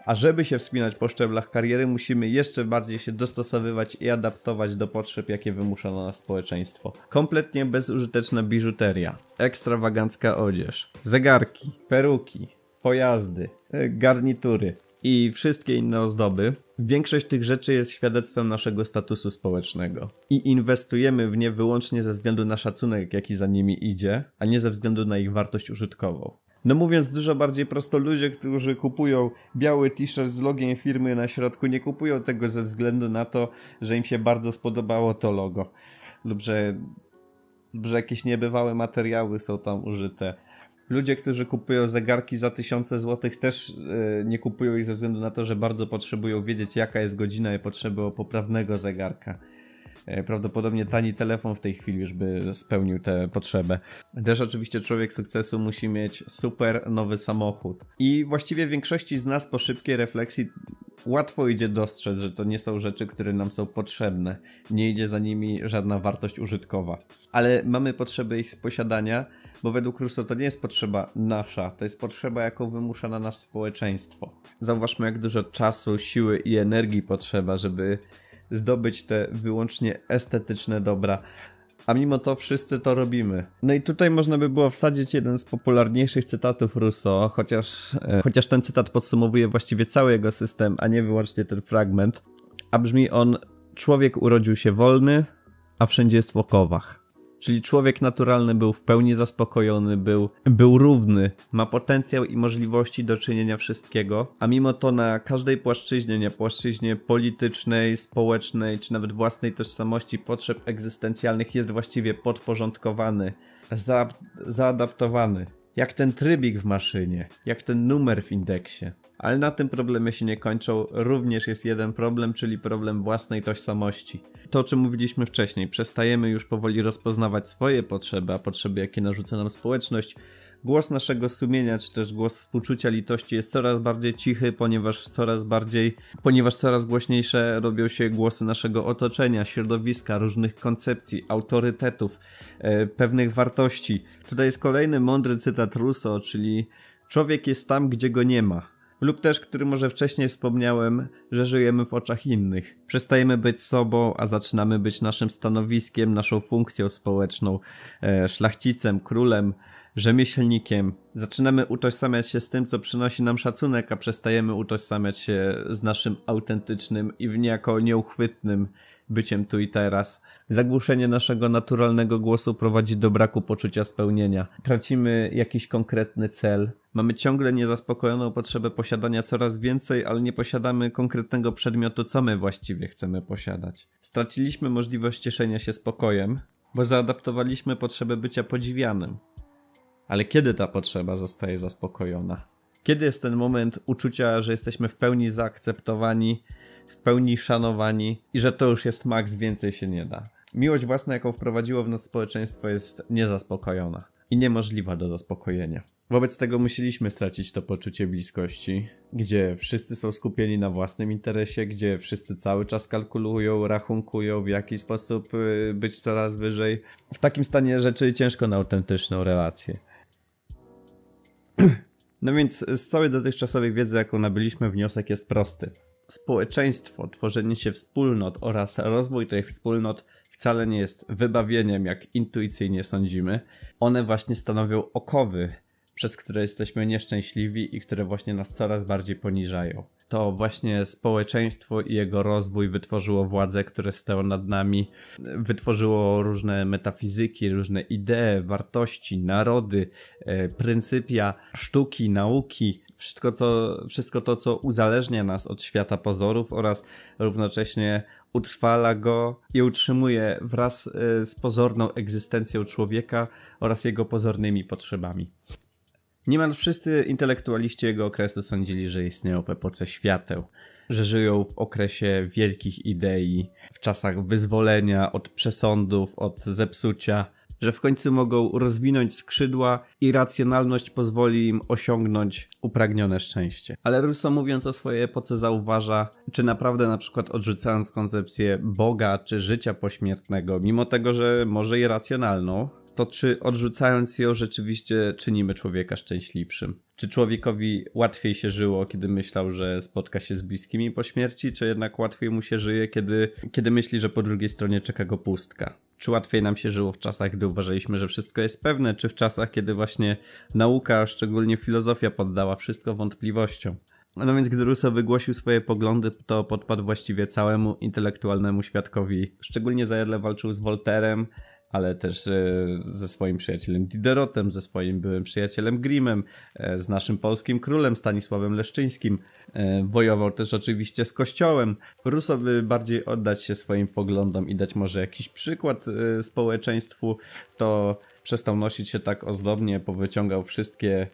A żeby się wspinać po szczeblach kariery, musimy jeszcze bardziej się dostosowywać i adaptować do potrzeb, jakie wymusza na nas społeczeństwo. Kompletnie bezużyteczna biżuteria, ekstrawagancka odzież, zegarki, peruki, pojazdy, y, garnitury i wszystkie inne ozdoby, większość tych rzeczy jest świadectwem naszego statusu społecznego. I inwestujemy w nie wyłącznie ze względu na szacunek, jaki za nimi idzie, a nie ze względu na ich wartość użytkową. No mówiąc dużo bardziej prosto, ludzie, którzy kupują biały t-shirt z logiem firmy na środku, nie kupują tego ze względu na to, że im się bardzo spodobało to logo lub że, że jakieś niebywałe materiały są tam użyte. Ludzie, którzy kupują zegarki za tysiące złotych, też yy, nie kupują ich ze względu na to, że bardzo potrzebują wiedzieć, jaka jest godzina i potrzebują poprawnego zegarka. E, prawdopodobnie tani telefon w tej chwili już by spełnił tę potrzebę. Też oczywiście człowiek sukcesu musi mieć super nowy samochód. I właściwie większości z nas po szybkiej refleksji łatwo idzie dostrzec, że to nie są rzeczy, które nam są potrzebne. Nie idzie za nimi żadna wartość użytkowa. Ale mamy potrzebę ich posiadania, bo według Russo to nie jest potrzeba nasza, to jest potrzeba, jaką wymusza na nas społeczeństwo. Zauważmy, jak dużo czasu, siły i energii potrzeba, żeby zdobyć te wyłącznie estetyczne dobra. A mimo to wszyscy to robimy. No i tutaj można by było wsadzić jeden z popularniejszych cytatów Rousseau, chociaż, e, chociaż ten cytat podsumowuje właściwie cały jego system, a nie wyłącznie ten fragment. A brzmi on: Człowiek urodził się wolny, a wszędzie jest w okowach. Czyli człowiek naturalny był w pełni zaspokojony, był, był równy, ma potencjał i możliwości do czynienia wszystkiego, a mimo to na każdej płaszczyźnie, nie płaszczyźnie politycznej, społecznej czy nawet własnej tożsamości, potrzeb egzystencjalnych jest właściwie podporządkowany, za, zaadaptowany. Jak ten trybik w maszynie, jak ten numer w indeksie. Ale na tym problemy się nie kończą. Również jest jeden problem, czyli problem własnej tożsamości. To, o czym mówiliśmy wcześniej, przestajemy już powoli rozpoznawać swoje potrzeby, a potrzeby, jakie narzuca nam społeczność. Głos naszego sumienia, czy też głos współczucia litości jest coraz bardziej cichy, ponieważ coraz bardziej, ponieważ coraz głośniejsze robią się głosy naszego otoczenia, środowiska, różnych koncepcji, autorytetów, e, pewnych wartości. Tutaj jest kolejny mądry cytat Russo, czyli człowiek jest tam, gdzie go nie ma lub też, który może wcześniej wspomniałem, że żyjemy w oczach innych. Przestajemy być sobą, a zaczynamy być naszym stanowiskiem, naszą funkcją społeczną, e, szlachcicem, królem, rzemieślnikiem. Zaczynamy utożsamiać się z tym, co przynosi nam szacunek, a przestajemy utożsamiać się z naszym autentycznym i niejako nieuchwytnym byciem tu i teraz. Zagłuszenie naszego naturalnego głosu prowadzi do braku poczucia spełnienia. Tracimy jakiś konkretny cel. Mamy ciągle niezaspokojoną potrzebę posiadania coraz więcej, ale nie posiadamy konkretnego przedmiotu, co my właściwie chcemy posiadać. Straciliśmy możliwość cieszenia się spokojem, bo zaadaptowaliśmy potrzebę bycia podziwianym. Ale kiedy ta potrzeba zostaje zaspokojona? Kiedy jest ten moment uczucia, że jesteśmy w pełni zaakceptowani, w pełni szanowani i że to już jest maks, więcej się nie da? Miłość własna, jaką wprowadziło w nas społeczeństwo, jest niezaspokojona i niemożliwa do zaspokojenia. Wobec tego musieliśmy stracić to poczucie bliskości, gdzie wszyscy są skupieni na własnym interesie, gdzie wszyscy cały czas kalkulują, rachunkują, w jaki sposób y, być coraz wyżej. W takim stanie rzeczy ciężko na autentyczną relację. No więc z całej dotychczasowej wiedzy, jaką nabyliśmy, wniosek jest prosty. Społeczeństwo, tworzenie się wspólnot oraz rozwój tych wspólnot wcale nie jest wybawieniem, jak intuicyjnie sądzimy. One właśnie stanowią okowy, przez które jesteśmy nieszczęśliwi i które właśnie nas coraz bardziej poniżają. To właśnie społeczeństwo i jego rozwój wytworzyło władze, które stoją nad nami, wytworzyło różne metafizyki, różne idee, wartości, narody, e, pryncypia, sztuki, nauki, wszystko, co, wszystko to, co uzależnia nas od świata pozorów oraz równocześnie utrwala go i utrzymuje wraz y, z pozorną egzystencją człowieka oraz jego pozornymi potrzebami. Niemal wszyscy intelektualiści jego okresu sądzili, że istnieją w epoce świateł, że żyją w okresie wielkich idei, w czasach wyzwolenia od przesądów, od zepsucia, że w końcu mogą rozwinąć skrzydła i racjonalność pozwoli im osiągnąć upragnione szczęście. Ale Russo mówiąc o swojej epoce zauważa, czy naprawdę na przykład odrzucając koncepcję Boga czy życia pośmiertnego, mimo tego, że może i racjonalną, to czy odrzucając ją rzeczywiście czynimy człowieka szczęśliwszym? Czy człowiekowi łatwiej się żyło, kiedy myślał, że spotka się z bliskimi po śmierci, czy jednak łatwiej mu się żyje, kiedy, kiedy myśli, że po drugiej stronie czeka go pustka? czy łatwiej nam się żyło w czasach, gdy uważaliśmy, że wszystko jest pewne, czy w czasach, kiedy właśnie nauka, a szczególnie filozofia, poddała wszystko wątpliwościom. No więc gdy Russo wygłosił swoje poglądy, to podpadł właściwie całemu intelektualnemu świadkowi. Szczególnie zajadle walczył z Wolterem, ale też e, ze swoim przyjacielem Diderotem, ze swoim byłym przyjacielem Grimem, e, z naszym polskim królem Stanisławem Leszczyńskim. E, wojował też oczywiście z Kościołem. Ruso by bardziej oddać się swoim poglądom i dać może jakiś przykład społeczeństwu, to przestał nosić się tak ozdobnie, powyciągał wszystkie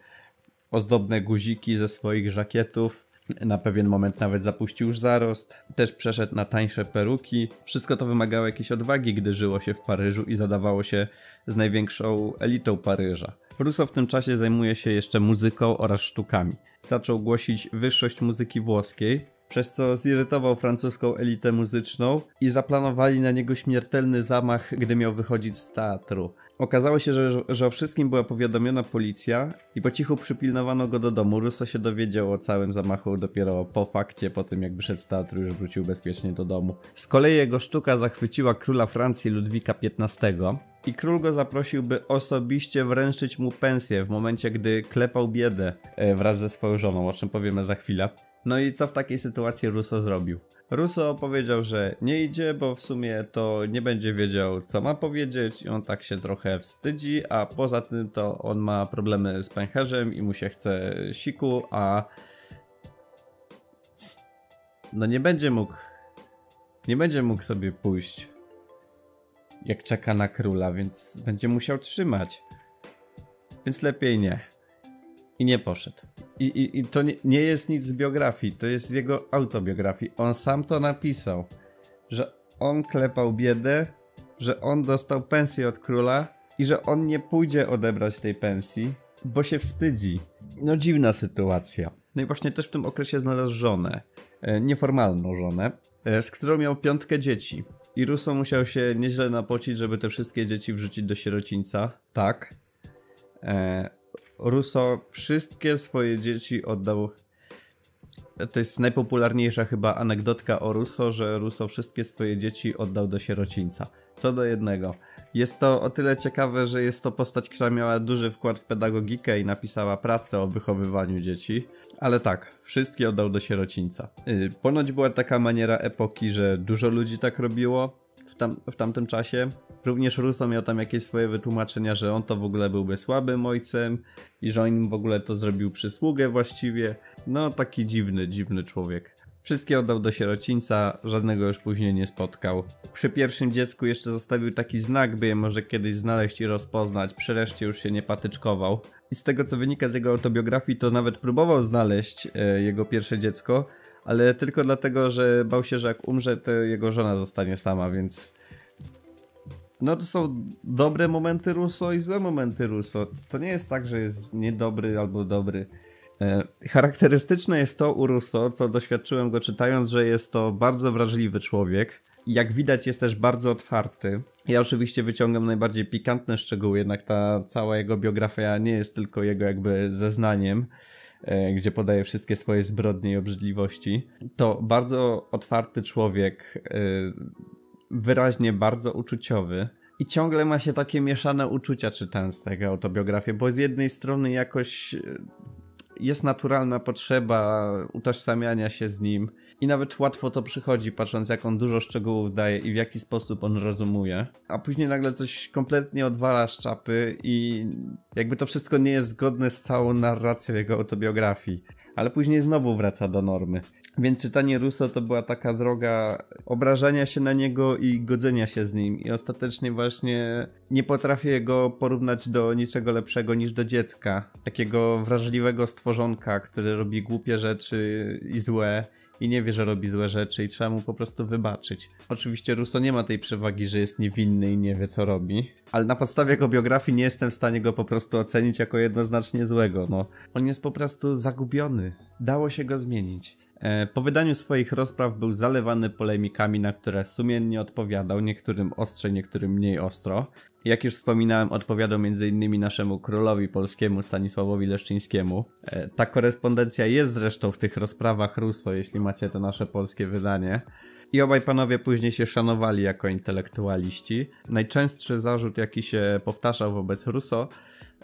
ozdobne guziki ze swoich żakietów, na pewien moment nawet zapuścił już zarost, też przeszedł na tańsze peruki. Wszystko to wymagało jakiejś odwagi, gdy żyło się w Paryżu i zadawało się z największą elitą Paryża. Russo w tym czasie zajmuje się jeszcze muzyką oraz sztukami. Zaczął głosić wyższość muzyki włoskiej, przez co zirytował francuską elitę muzyczną i zaplanowali na niego śmiertelny zamach, gdy miał wychodzić z teatru. Okazało się, że, że o wszystkim była powiadomiona policja i po cichu przypilnowano go do domu. Russo się dowiedział o całym zamachu dopiero po fakcie, po tym jak wyszedł z teatru już wrócił bezpiecznie do domu. Z kolei jego sztuka zachwyciła króla Francji Ludwika XV i król go zaprosił, by osobiście wręczyć mu pensję w momencie, gdy klepał biedę e, wraz ze swoją żoną, o czym powiemy za chwilę. No i co w takiej sytuacji Russo zrobił? Russo powiedział, że nie idzie, bo w sumie to nie będzie wiedział, co ma powiedzieć i on tak się trochę wstydzi, a poza tym to on ma problemy z pęcherzem i mu się chce siku, a no nie będzie mógł nie będzie mógł sobie pójść jak czeka na króla, więc będzie musiał trzymać. Więc lepiej nie i nie poszedł. I, i, i to nie, nie, jest nic z biografii, to jest z jego autobiografii. On sam to napisał, że on klepał biedę, że on dostał pensję od króla i że on nie pójdzie odebrać tej pensji, bo się wstydzi. No dziwna sytuacja. No i właśnie też w tym okresie znalazł żonę, e, nieformalną żonę, e, z którą miał piątkę dzieci. I Russo musiał się nieźle napocić, żeby te wszystkie dzieci wrzucić do sierocińca. Tak. E Russo wszystkie swoje dzieci oddał. To jest najpopularniejsza chyba anegdotka o Russo, że Russo wszystkie swoje dzieci oddał do sierocińca. Co do jednego. Jest to o tyle ciekawe, że jest to postać, która miała duży wkład w pedagogikę i napisała pracę o wychowywaniu dzieci. Ale tak, wszystkie oddał do sierocińca. Yy, ponoć była taka maniera epoki, że dużo ludzi tak robiło w, tam, w tamtym czasie. Również Russo miał tam jakieś swoje wytłumaczenia, że on to w ogóle byłby słabym ojcem i że on im w ogóle to zrobił przysługę właściwie. No taki dziwny, dziwny człowiek. Wszystkie oddał do sierocińca, żadnego już później nie spotkał. Przy pierwszym dziecku jeszcze zostawił taki znak, by je może kiedyś znaleźć i rozpoznać. Przy reszcie już się nie patyczkował. I z tego co wynika z jego autobiografii, to nawet próbował znaleźć e, jego pierwsze dziecko, ale tylko dlatego, że bał się, że jak umrze, to jego żona zostanie sama, więc no to są dobre momenty Russo i złe momenty Russo. To nie jest tak, że jest niedobry albo dobry. E, charakterystyczne jest to u Russo, co doświadczyłem go czytając, że jest to bardzo wrażliwy człowiek. Jak widać, jest też bardzo otwarty. Ja oczywiście wyciągam najbardziej pikantne szczegóły, jednak ta cała jego biografia nie jest tylko jego jakby zeznaniem e, gdzie podaje wszystkie swoje zbrodnie i obrzydliwości. To bardzo otwarty człowiek, e, wyraźnie bardzo uczuciowy. I ciągle ma się takie mieszane uczucia czytając tę autobiografię, bo z jednej strony jakoś e, jest naturalna potrzeba utożsamiania się z nim i nawet łatwo to przychodzi, patrząc jak on dużo szczegółów daje i w jaki sposób on rozumuje. A później nagle coś kompletnie odwala szczapy, i jakby to wszystko nie jest zgodne z całą narracją jego autobiografii. Ale później znowu wraca do normy. Więc czytanie Russo to była taka droga obrażania się na niego i godzenia się z nim. I ostatecznie właśnie nie potrafię go porównać do niczego lepszego niż do dziecka. Takiego wrażliwego stworzonka, który robi głupie rzeczy i złe i nie wie, że robi złe rzeczy i trzeba mu po prostu wybaczyć. Oczywiście Russo nie ma tej przewagi, że jest niewinny i nie wie co robi, ale na podstawie jego biografii nie jestem w stanie go po prostu ocenić jako jednoznacznie złego. No. On jest po prostu zagubiony. Dało się go zmienić. E, po wydaniu swoich rozpraw był zalewany polemikami, na które sumiennie odpowiadał, niektórym ostrzej, niektórym mniej ostro. Jak już wspominałem, odpowiadał m.in. naszemu królowi polskiemu Stanisławowi Leszczyńskiemu. E, ta korespondencja jest zresztą w tych rozprawach Russo, jeśli macie to nasze polskie wydanie. I obaj panowie później się szanowali jako intelektualiści. Najczęstszy zarzut, jaki się powtarzał wobec Russo,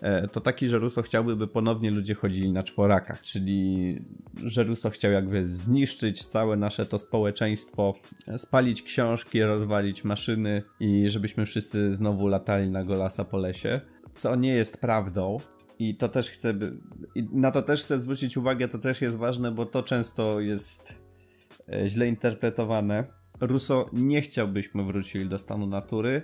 e, to taki, że Russo chciałby, by ponownie ludzie chodzili na czworakach, czyli że Russo chciał jakby zniszczyć całe nasze to społeczeństwo, spalić książki, rozwalić maszyny i żebyśmy wszyscy znowu latali na golasa po lesie, co nie jest prawdą. I to też chcę, by... na to też chcę zwrócić uwagę, to też jest ważne, bo to często jest E, źle interpretowane. Russo nie chciałbyśmy byśmy wrócili do stanu natury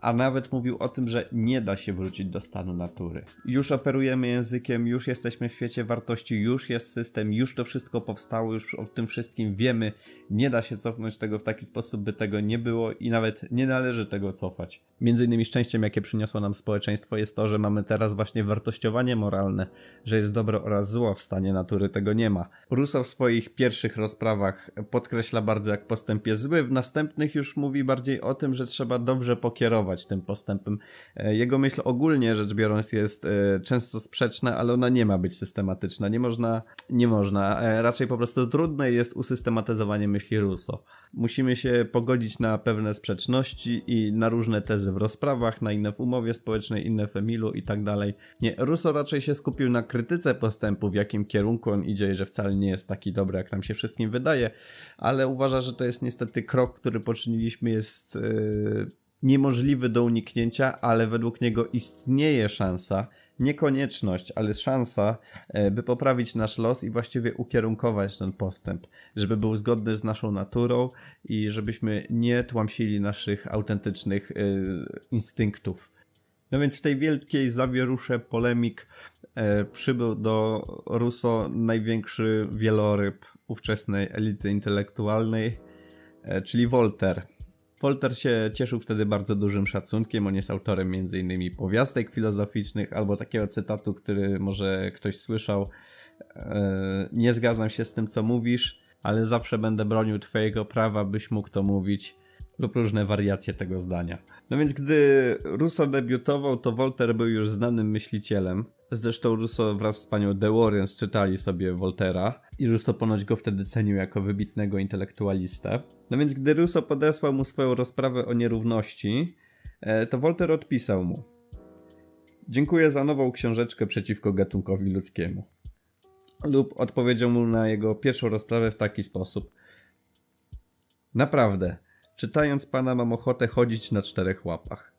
a nawet mówił o tym, że nie da się wrócić do stanu natury. Już operujemy językiem, już jesteśmy w świecie wartości, już jest system, już to wszystko powstało, już o tym wszystkim wiemy. Nie da się cofnąć tego w taki sposób, by tego nie było i nawet nie należy tego cofać. Między innymi szczęściem, jakie przyniosło nam społeczeństwo, jest to, że mamy teraz właśnie wartościowanie moralne, że jest dobro oraz zło w stanie natury, tego nie ma. Russo w swoich pierwszych rozprawach podkreśla bardzo, jak postęp jest zły, w następnych już mówi bardziej o tym, że trzeba dobrze pokierować tym postępem. E, jego myśl ogólnie rzecz biorąc jest e, często sprzeczna, ale ona nie ma być systematyczna. Nie można, nie można. E, raczej po prostu trudne jest usystematyzowanie myśli Russo. Musimy się pogodzić na pewne sprzeczności i na różne tezy w rozprawach, na inne w umowie społecznej, inne w Emilu i tak dalej. Nie, Russo raczej się skupił na krytyce postępu, w jakim kierunku on idzie i że wcale nie jest taki dobry, jak nam się wszystkim wydaje, ale uważa, że to jest niestety krok, który poczyniliśmy jest yy, niemożliwy do uniknięcia, ale według niego istnieje szansa, niekonieczność, ale szansa, e, by poprawić nasz los i właściwie ukierunkować ten postęp, żeby był zgodny z naszą naturą i żebyśmy nie tłamsili naszych autentycznych e, instynktów. No więc w tej wielkiej zawierusze polemik e, przybył do Russo największy wieloryb ówczesnej elity intelektualnej, czyli Voltaire Wolter się cieszył wtedy bardzo dużym szacunkiem. On jest autorem m.in. powiastek filozoficznych albo takiego cytatu, który może ktoś słyszał. E, nie zgadzam się z tym, co mówisz, ale zawsze będę bronił Twojego prawa, byś mógł to mówić, lub różne wariacje tego zdania. No więc, gdy Russo debiutował, to Wolter był już znanym myślicielem. Zresztą Russo wraz z panią De DeLorean czytali sobie Voltera i Russo ponoć go wtedy cenił jako wybitnego intelektualistę. No więc gdy Russo podesłał mu swoją rozprawę o nierówności, e, to Wolter odpisał mu. Dziękuję za nową książeczkę przeciwko gatunkowi ludzkiemu. Lub odpowiedział mu na jego pierwszą rozprawę w taki sposób. Naprawdę, czytając pana mam ochotę chodzić na czterech łapach.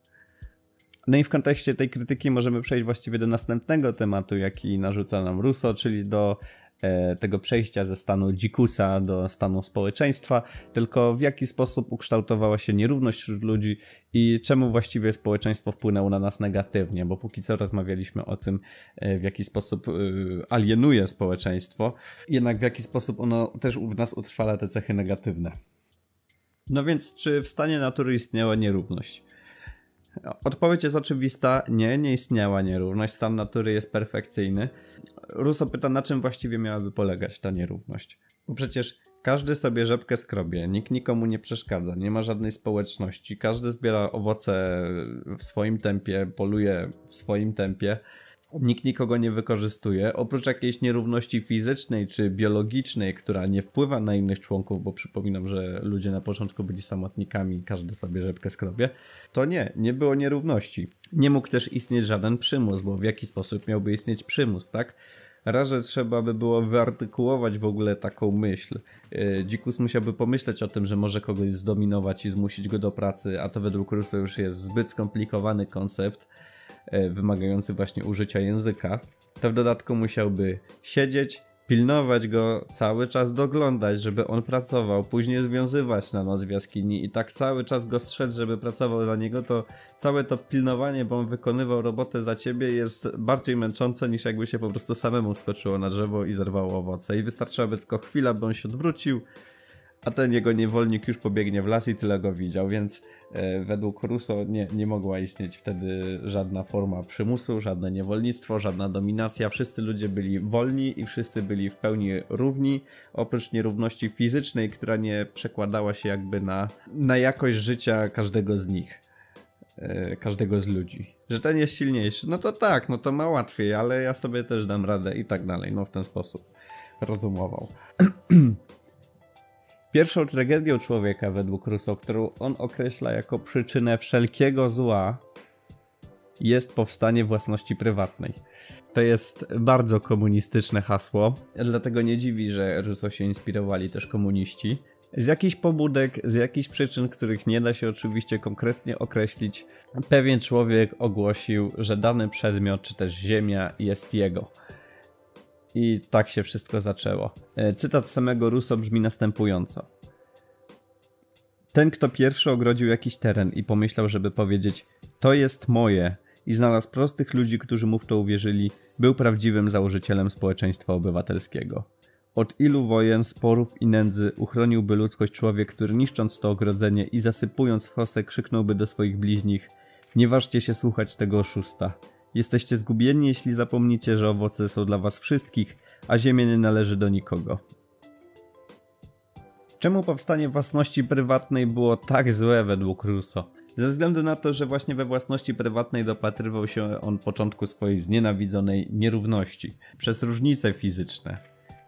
No i w kontekście tej krytyki możemy przejść właściwie do następnego tematu, jaki narzuca nam Russo, czyli do E, tego przejścia ze stanu dzikusa do stanu społeczeństwa, tylko w jaki sposób ukształtowała się nierówność wśród ludzi i czemu właściwie społeczeństwo wpłynęło na nas negatywnie, bo póki co rozmawialiśmy o tym, e, w jaki sposób e, alienuje społeczeństwo, jednak w jaki sposób ono też w nas utrwala te cechy negatywne. No więc, czy w stanie natury istniała nierówność? Odpowiedź jest oczywista, nie, nie istniała nierówność, stan natury jest perfekcyjny. Russo pyta, na czym właściwie miałaby polegać ta nierówność? Bo przecież każdy sobie rzepkę skrobie, nikt nikomu nie przeszkadza, nie ma żadnej społeczności, każdy zbiera owoce w swoim tempie, poluje w swoim tempie nikt nikogo nie wykorzystuje, oprócz jakiejś nierówności fizycznej czy biologicznej, która nie wpływa na innych członków, bo przypominam, że ludzie na początku byli samotnikami, każdy sobie rzepkę skrobie, to nie, nie było nierówności. Nie mógł też istnieć żaden przymus, bo w jaki sposób miałby istnieć przymus, tak? Raz, że trzeba by było wyartykułować w ogóle taką myśl. E, Dzikus musiałby pomyśleć o tym, że może kogoś zdominować i zmusić go do pracy, a to według Russo już jest zbyt skomplikowany koncept E, wymagający właśnie użycia języka, to w dodatku musiałby siedzieć, pilnować go, cały czas doglądać, żeby on pracował, później związywać na noc w jaskini i tak cały czas go strzec, żeby pracował za niego, to całe to pilnowanie, bo on wykonywał robotę za ciebie jest bardziej męczące niż jakby się po prostu samemu skoczyło na drzewo i zerwało owoce i wystarczyłaby tylko chwila, by on się odwrócił, a ten jego niewolnik już pobiegnie w las i tyle go widział, więc e, według Russo nie, nie mogła istnieć wtedy żadna forma przymusu, żadne niewolnictwo, żadna dominacja. Wszyscy ludzie byli wolni i wszyscy byli w pełni równi, oprócz nierówności fizycznej, która nie przekładała się jakby na, na jakość życia każdego z nich e, każdego z ludzi. Że ten jest silniejszy, no to tak, no to ma łatwiej, ale ja sobie też dam radę i tak dalej, no w ten sposób rozumował. Pierwszą tragedią człowieka według Rousseau, którą on określa jako przyczynę wszelkiego zła, jest powstanie własności prywatnej. To jest bardzo komunistyczne hasło, dlatego nie dziwi, że Rousseau się inspirowali też komuniści. Z jakichś pobudek, z jakichś przyczyn, których nie da się oczywiście konkretnie określić, pewien człowiek ogłosił, że dany przedmiot czy też ziemia jest jego. I tak się wszystko zaczęło. E, cytat samego Russo brzmi następująco. Ten, kto pierwszy ogrodził jakiś teren i pomyślał, żeby powiedzieć: To jest moje, i znalazł prostych ludzi, którzy mu w to uwierzyli, był prawdziwym założycielem społeczeństwa obywatelskiego. Od ilu wojen, sporów i nędzy uchroniłby ludzkość człowiek, który niszcząc to ogrodzenie i zasypując fosę krzyknąłby do swoich bliźnich Nie ważcie się słuchać tego oszusta. Jesteście zgubieni, jeśli zapomnicie, że owoce są dla was wszystkich, a ziemia nie należy do nikogo. Czemu powstanie własności prywatnej było tak złe według Russo? Ze względu na to, że właśnie we własności prywatnej dopatrywał się on początku swojej znienawidzonej nierówności przez różnice fizyczne,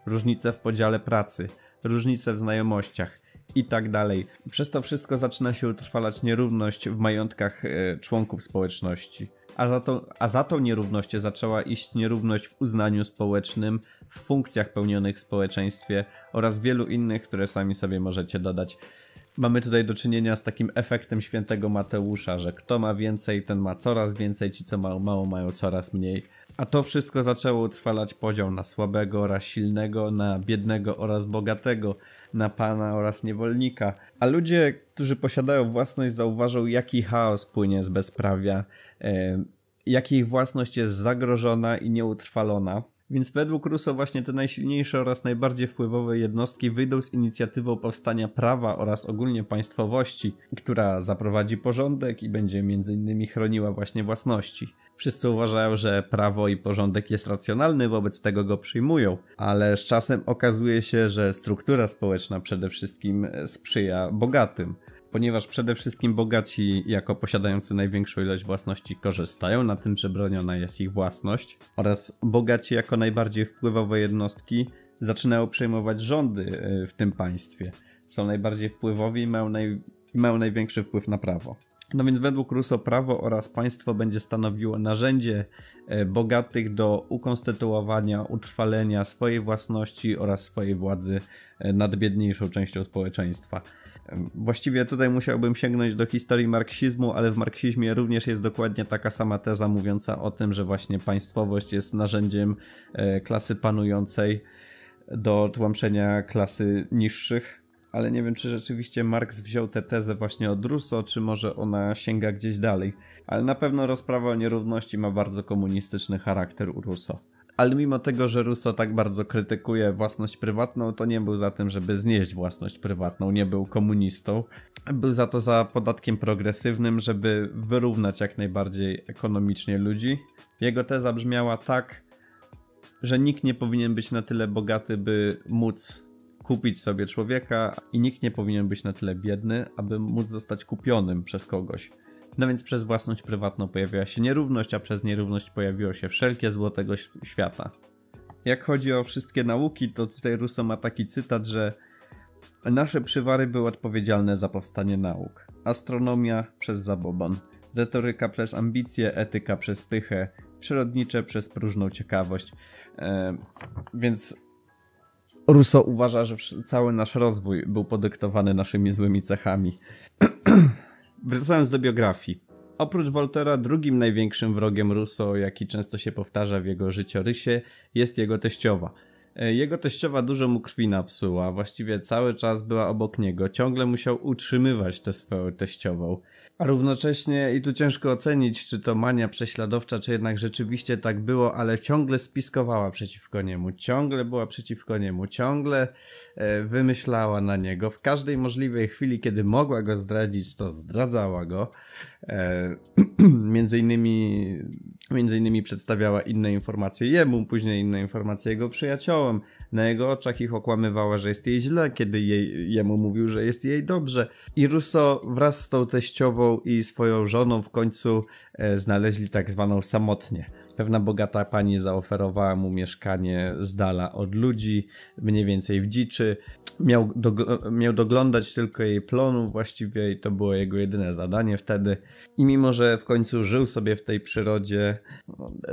różnice w podziale pracy, różnice w znajomościach i tak dalej. Przez to wszystko zaczyna się utrwalać nierówność w majątkach e, członków społeczności a za, to, a za tą nierównością zaczęła iść nierówność w uznaniu społecznym, w funkcjach pełnionych w społeczeństwie oraz wielu innych, które sami sobie możecie dodać. Mamy tutaj do czynienia z takim efektem świętego Mateusza, że kto ma więcej, ten ma coraz więcej, ci co mają mało, mają coraz mniej. A to wszystko zaczęło utrwalać podział na słabego oraz silnego, na biednego oraz bogatego, na pana oraz niewolnika. A ludzie, którzy posiadają własność, zauważą, jaki chaos płynie z bezprawia, e, jak ich własność jest zagrożona i nieutrwalona. Więc według Russo właśnie te najsilniejsze oraz najbardziej wpływowe jednostki wyjdą z inicjatywą powstania prawa oraz ogólnie państwowości, która zaprowadzi porządek i będzie między innymi chroniła właśnie własności. Wszyscy uważają, że prawo i porządek jest racjonalny, wobec tego go przyjmują, ale z czasem okazuje się, że struktura społeczna przede wszystkim e, sprzyja bogatym ponieważ przede wszystkim bogaci, jako posiadający największą ilość własności, korzystają na tym, że broniona jest ich własność, oraz bogaci, jako najbardziej wpływowe jednostki, zaczynają przejmować rządy e, w tym państwie. Są najbardziej wpływowi i mają, naj... mają największy wpływ na prawo. No więc według Russo prawo oraz państwo będzie stanowiło narzędzie e, bogatych do ukonstytuowania, utrwalenia swojej własności oraz swojej władzy e, nad biedniejszą częścią społeczeństwa. E, właściwie tutaj musiałbym sięgnąć do historii marksizmu, ale w marksizmie również jest dokładnie taka sama teza mówiąca o tym, że właśnie państwowość jest narzędziem klasy panującej do tłamszenia klasy niższych ale nie wiem, czy rzeczywiście Marx wziął tę tezę właśnie od Russo, czy może ona sięga gdzieś dalej. Ale na pewno rozprawa o nierówności ma bardzo komunistyczny charakter u Russo. Ale mimo tego, że Russo tak bardzo krytykuje własność prywatną, to nie był za tym, żeby znieść własność prywatną, nie był komunistą. Był za to za podatkiem progresywnym, żeby wyrównać jak najbardziej ekonomicznie ludzi. Jego teza brzmiała tak, że nikt nie powinien być na tyle bogaty, by móc kupić sobie człowieka i nikt nie powinien być na tyle biedny, aby móc zostać kupionym przez kogoś. No więc przez własność prywatną pojawiła się nierówność, a przez nierówność pojawiło się wszelkie zło tego świata. Jak chodzi o wszystkie nauki, to tutaj Russo ma taki cytat, że nasze przywary były odpowiedzialne za powstanie nauk. Astronomia przez zabobon, retoryka przez ambicje, etyka przez pychę, przyrodnicze przez próżną ciekawość. Eee, więc Russo uważa, że cały nasz rozwój był podyktowany naszymi złymi cechami. Wracając do biografii. Oprócz Woltera, drugim największym wrogiem Russo, jaki często się powtarza w jego życiorysie, jest jego teściowa. E, jego teściowa dużo mu krwi napsuła, właściwie cały czas była obok niego, ciągle musiał utrzymywać tę swoją teściową. A równocześnie i tu ciężko ocenić, czy to mania prześladowcza, czy jednak rzeczywiście tak było, ale ciągle spiskowała przeciwko niemu, ciągle była przeciwko niemu, ciągle e, wymyślała na niego. W każdej możliwej chwili, kiedy mogła go zdradzić, to zdradzała go. E, między innymi Między innymi przedstawiała inne informacje jemu, później inne informacje jego przyjaciołom. Na jego oczach ich okłamywała, że jest jej źle, kiedy jej, jemu mówił, że jest jej dobrze. I Russo wraz z tą teściową i swoją żoną w końcu e, znaleźli tak zwaną samotnie. Pewna bogata pani zaoferowała mu mieszkanie z dala od ludzi, mniej więcej w dziczy. Miał, dogl- miał doglądać tylko jej plonu właściwie i to było jego jedyne zadanie wtedy. I mimo, że w końcu żył sobie w tej przyrodzie,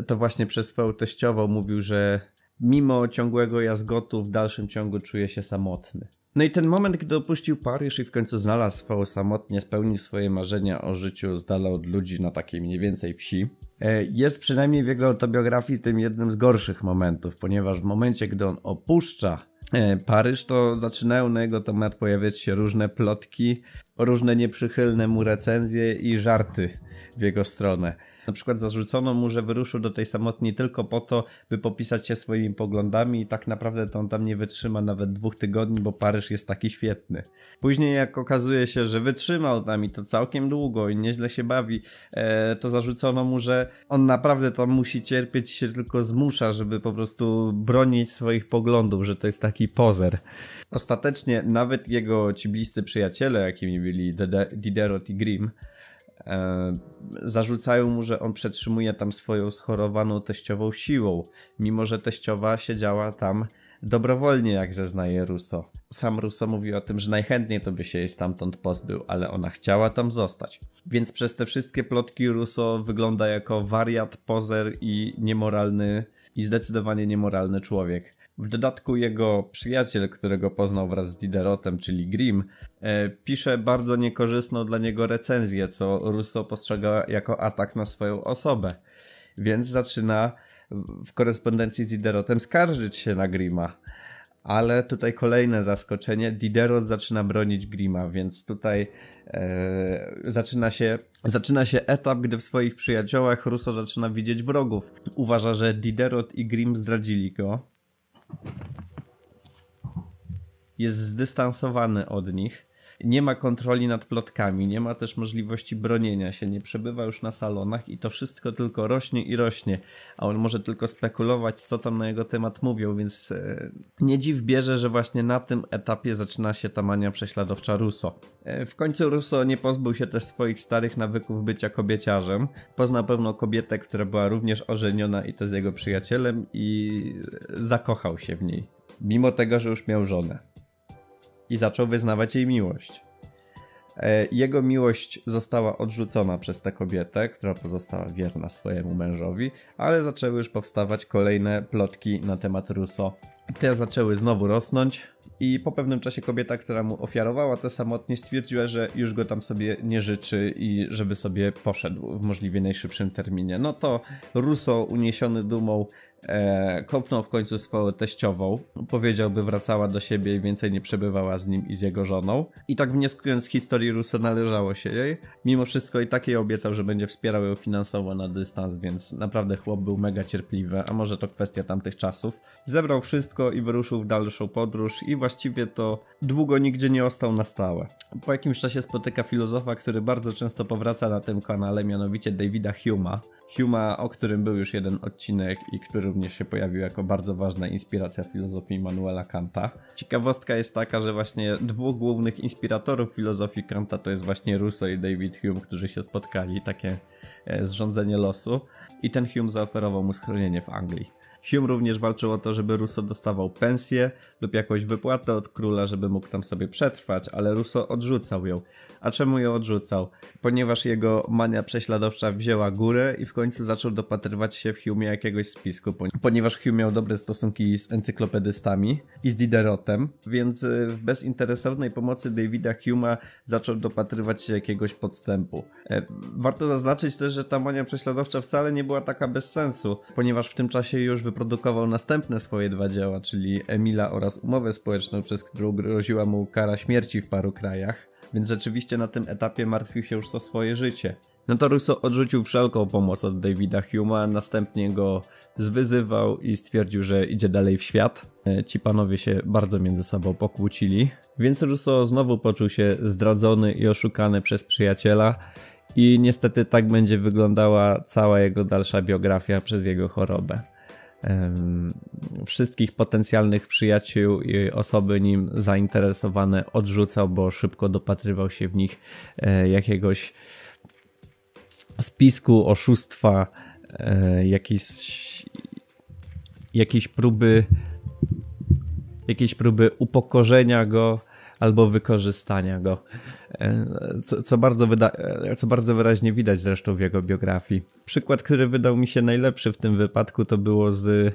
to właśnie przez swoją teściową mówił, że mimo ciągłego jazgotu w dalszym ciągu czuje się samotny. No i ten moment, gdy opuścił Paryż i w końcu znalazł swoją samotnie, spełnił swoje marzenia o życiu z dala od ludzi na takiej mniej więcej wsi, E, jest przynajmniej w jego autobiografii tym jednym z gorszych momentów, ponieważ w momencie, gdy on opuszcza e, Paryż, to zaczynają na jego temat pojawiać się różne plotki, różne nieprzychylne mu recenzje i żarty w jego stronę. Na przykład zarzucono mu, że wyruszył do tej samotni tylko po to, by popisać się swoimi poglądami i tak naprawdę to on tam nie wytrzyma nawet dwóch tygodni, bo Paryż jest taki świetny. Później jak okazuje się, że wytrzymał tam i to całkiem długo i nieźle się bawi, e, to zarzucono mu, że on naprawdę tam musi cierpieć i się tylko zmusza, żeby po prostu bronić swoich poglądów, że to jest taki pozer. Ostatecznie nawet jego ci bliscy przyjaciele, jakimi byli Diderot i Grimm, e, zarzucają mu, że on przetrzymuje tam swoją schorowaną teściową siłą, mimo że teściowa siedziała tam dobrowolnie, jak zeznaje Russo. Sam Russo mówi o tym, że najchętniej to by się jej stamtąd pozbył, ale ona chciała tam zostać. Więc przez te wszystkie plotki Russo wygląda jako wariat, pozer i niemoralny, i zdecydowanie niemoralny człowiek. W dodatku jego przyjaciel, którego poznał wraz z Diderotem, czyli Grimm, e, pisze bardzo niekorzystną dla niego recenzję, co Russo postrzega jako atak na swoją osobę. Więc zaczyna w korespondencji z Diderotem skarżyć się na Grima. Ale tutaj kolejne zaskoczenie. Diderot zaczyna bronić Grima, więc tutaj e, zaczyna, się, zaczyna się etap, gdy w swoich przyjaciołach Russo zaczyna widzieć wrogów. Uważa, że Diderot i Grim zdradzili go. Jest zdystansowany od nich nie ma kontroli nad plotkami, nie ma też możliwości bronienia się, nie przebywa już na salonach i to wszystko tylko rośnie i rośnie, a on może tylko spekulować, co tam na jego temat mówią, więc e, nie dziw bierze, że właśnie na tym etapie zaczyna się ta mania prześladowcza Russo. E, w końcu Russo nie pozbył się też swoich starych nawyków bycia kobieciarzem. Pozna pewną kobietę, która była również ożeniona i to z jego przyjacielem i e, zakochał się w niej. Mimo tego, że już miał żonę i zaczął wyznawać jej miłość. E, jego miłość została odrzucona przez tę kobietę, która pozostała wierna swojemu mężowi, ale zaczęły już powstawać kolejne plotki na temat Russo. Te zaczęły znowu rosnąć i po pewnym czasie kobieta, która mu ofiarowała te samotnie, stwierdziła, że już go tam sobie nie życzy i żeby sobie poszedł w możliwie najszybszym terminie. No to Russo, uniesiony dumą, E, kopnął w końcu swoją teściową. Powiedział, by wracała do siebie i więcej nie przebywała z nim i z jego żoną. I tak wnioskując z historii Russo należało się jej. Mimo wszystko i tak jej obiecał, że będzie wspierał ją finansowo na dystans, więc naprawdę chłop był mega cierpliwy, a może to kwestia tamtych czasów. Zebrał wszystko i wyruszył w dalszą podróż i właściwie to długo nigdzie nie ostał na stałe. Po jakimś czasie spotyka filozofa, który bardzo często powraca na tym kanale, mianowicie Davida Huma. Huma, o którym był już jeden odcinek i który również się pojawił jako bardzo ważna inspiracja filozofii Immanuela Kanta. Ciekawostka jest taka, że właśnie dwóch głównych inspiratorów filozofii Kanta to jest właśnie Russo i David Hume, którzy się spotkali, takie e, zrządzenie losu i ten Hume zaoferował mu schronienie w Anglii. Hume również walczył o to, żeby Russo dostawał pensję lub jakąś wypłatę od króla, żeby mógł tam sobie przetrwać, ale Russo odrzucał ją. A czemu ją odrzucał? Ponieważ jego mania prześladowcza wzięła górę i w końcu zaczął dopatrywać się w Hume jakiegoś spisku, ponieważ Hume miał dobre stosunki z encyklopedystami i z Diderotem, więc y, w bezinteresownej pomocy Davida Huma zaczął dopatrywać się jakiegoś podstępu. E, warto zaznaczyć też, że ta mania prześladowcza wcale nie była taka bez sensu, ponieważ w tym czasie już wyprodukował następne swoje dwa dzieła, czyli Emila oraz Umowę Społeczną, przez którą groziła mu kara śmierci w paru krajach, więc rzeczywiście na tym etapie martwił się już o swoje życie. No to Russo odrzucił wszelką pomoc od Davida Huma, następnie go zwyzywał i stwierdził, że idzie dalej w świat. E, ci panowie się bardzo między sobą pokłócili, więc Russo znowu poczuł się zdradzony i oszukany przez przyjaciela i niestety tak będzie wyglądała cała jego dalsza biografia przez jego chorobę wszystkich potencjalnych przyjaciół i osoby nim zainteresowane odrzucał, bo szybko dopatrywał się w nich e, jakiegoś spisku oszustwa, e, jakiejś, jakiejś próby jakiejś próby upokorzenia go albo wykorzystania go. E, co, co, bardzo e, co bardzo wyraźnie widać zresztą w jego biografii. Przykład, który wydał mi się najlepszy w tym wypadku, to było z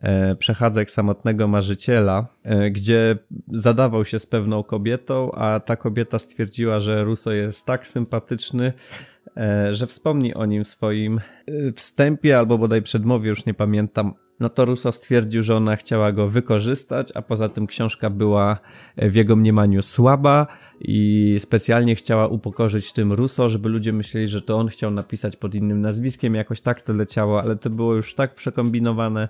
e, przechadzek samotnego marzyciela, gdzie zadawał się z pewną kobietą, a ta kobieta stwierdziła, że Russo jest tak sympatyczny, że wspomni o nim w swoim wstępie albo bodaj przedmowie, już nie pamiętam, no to Russo stwierdził, że ona chciała go wykorzystać, a poza tym książka była w jego mniemaniu słaba i specjalnie chciała upokorzyć tym Russo, żeby ludzie myśleli, że to on chciał napisać pod innym nazwiskiem, jakoś tak to leciało, ale to było już tak przekombinowane,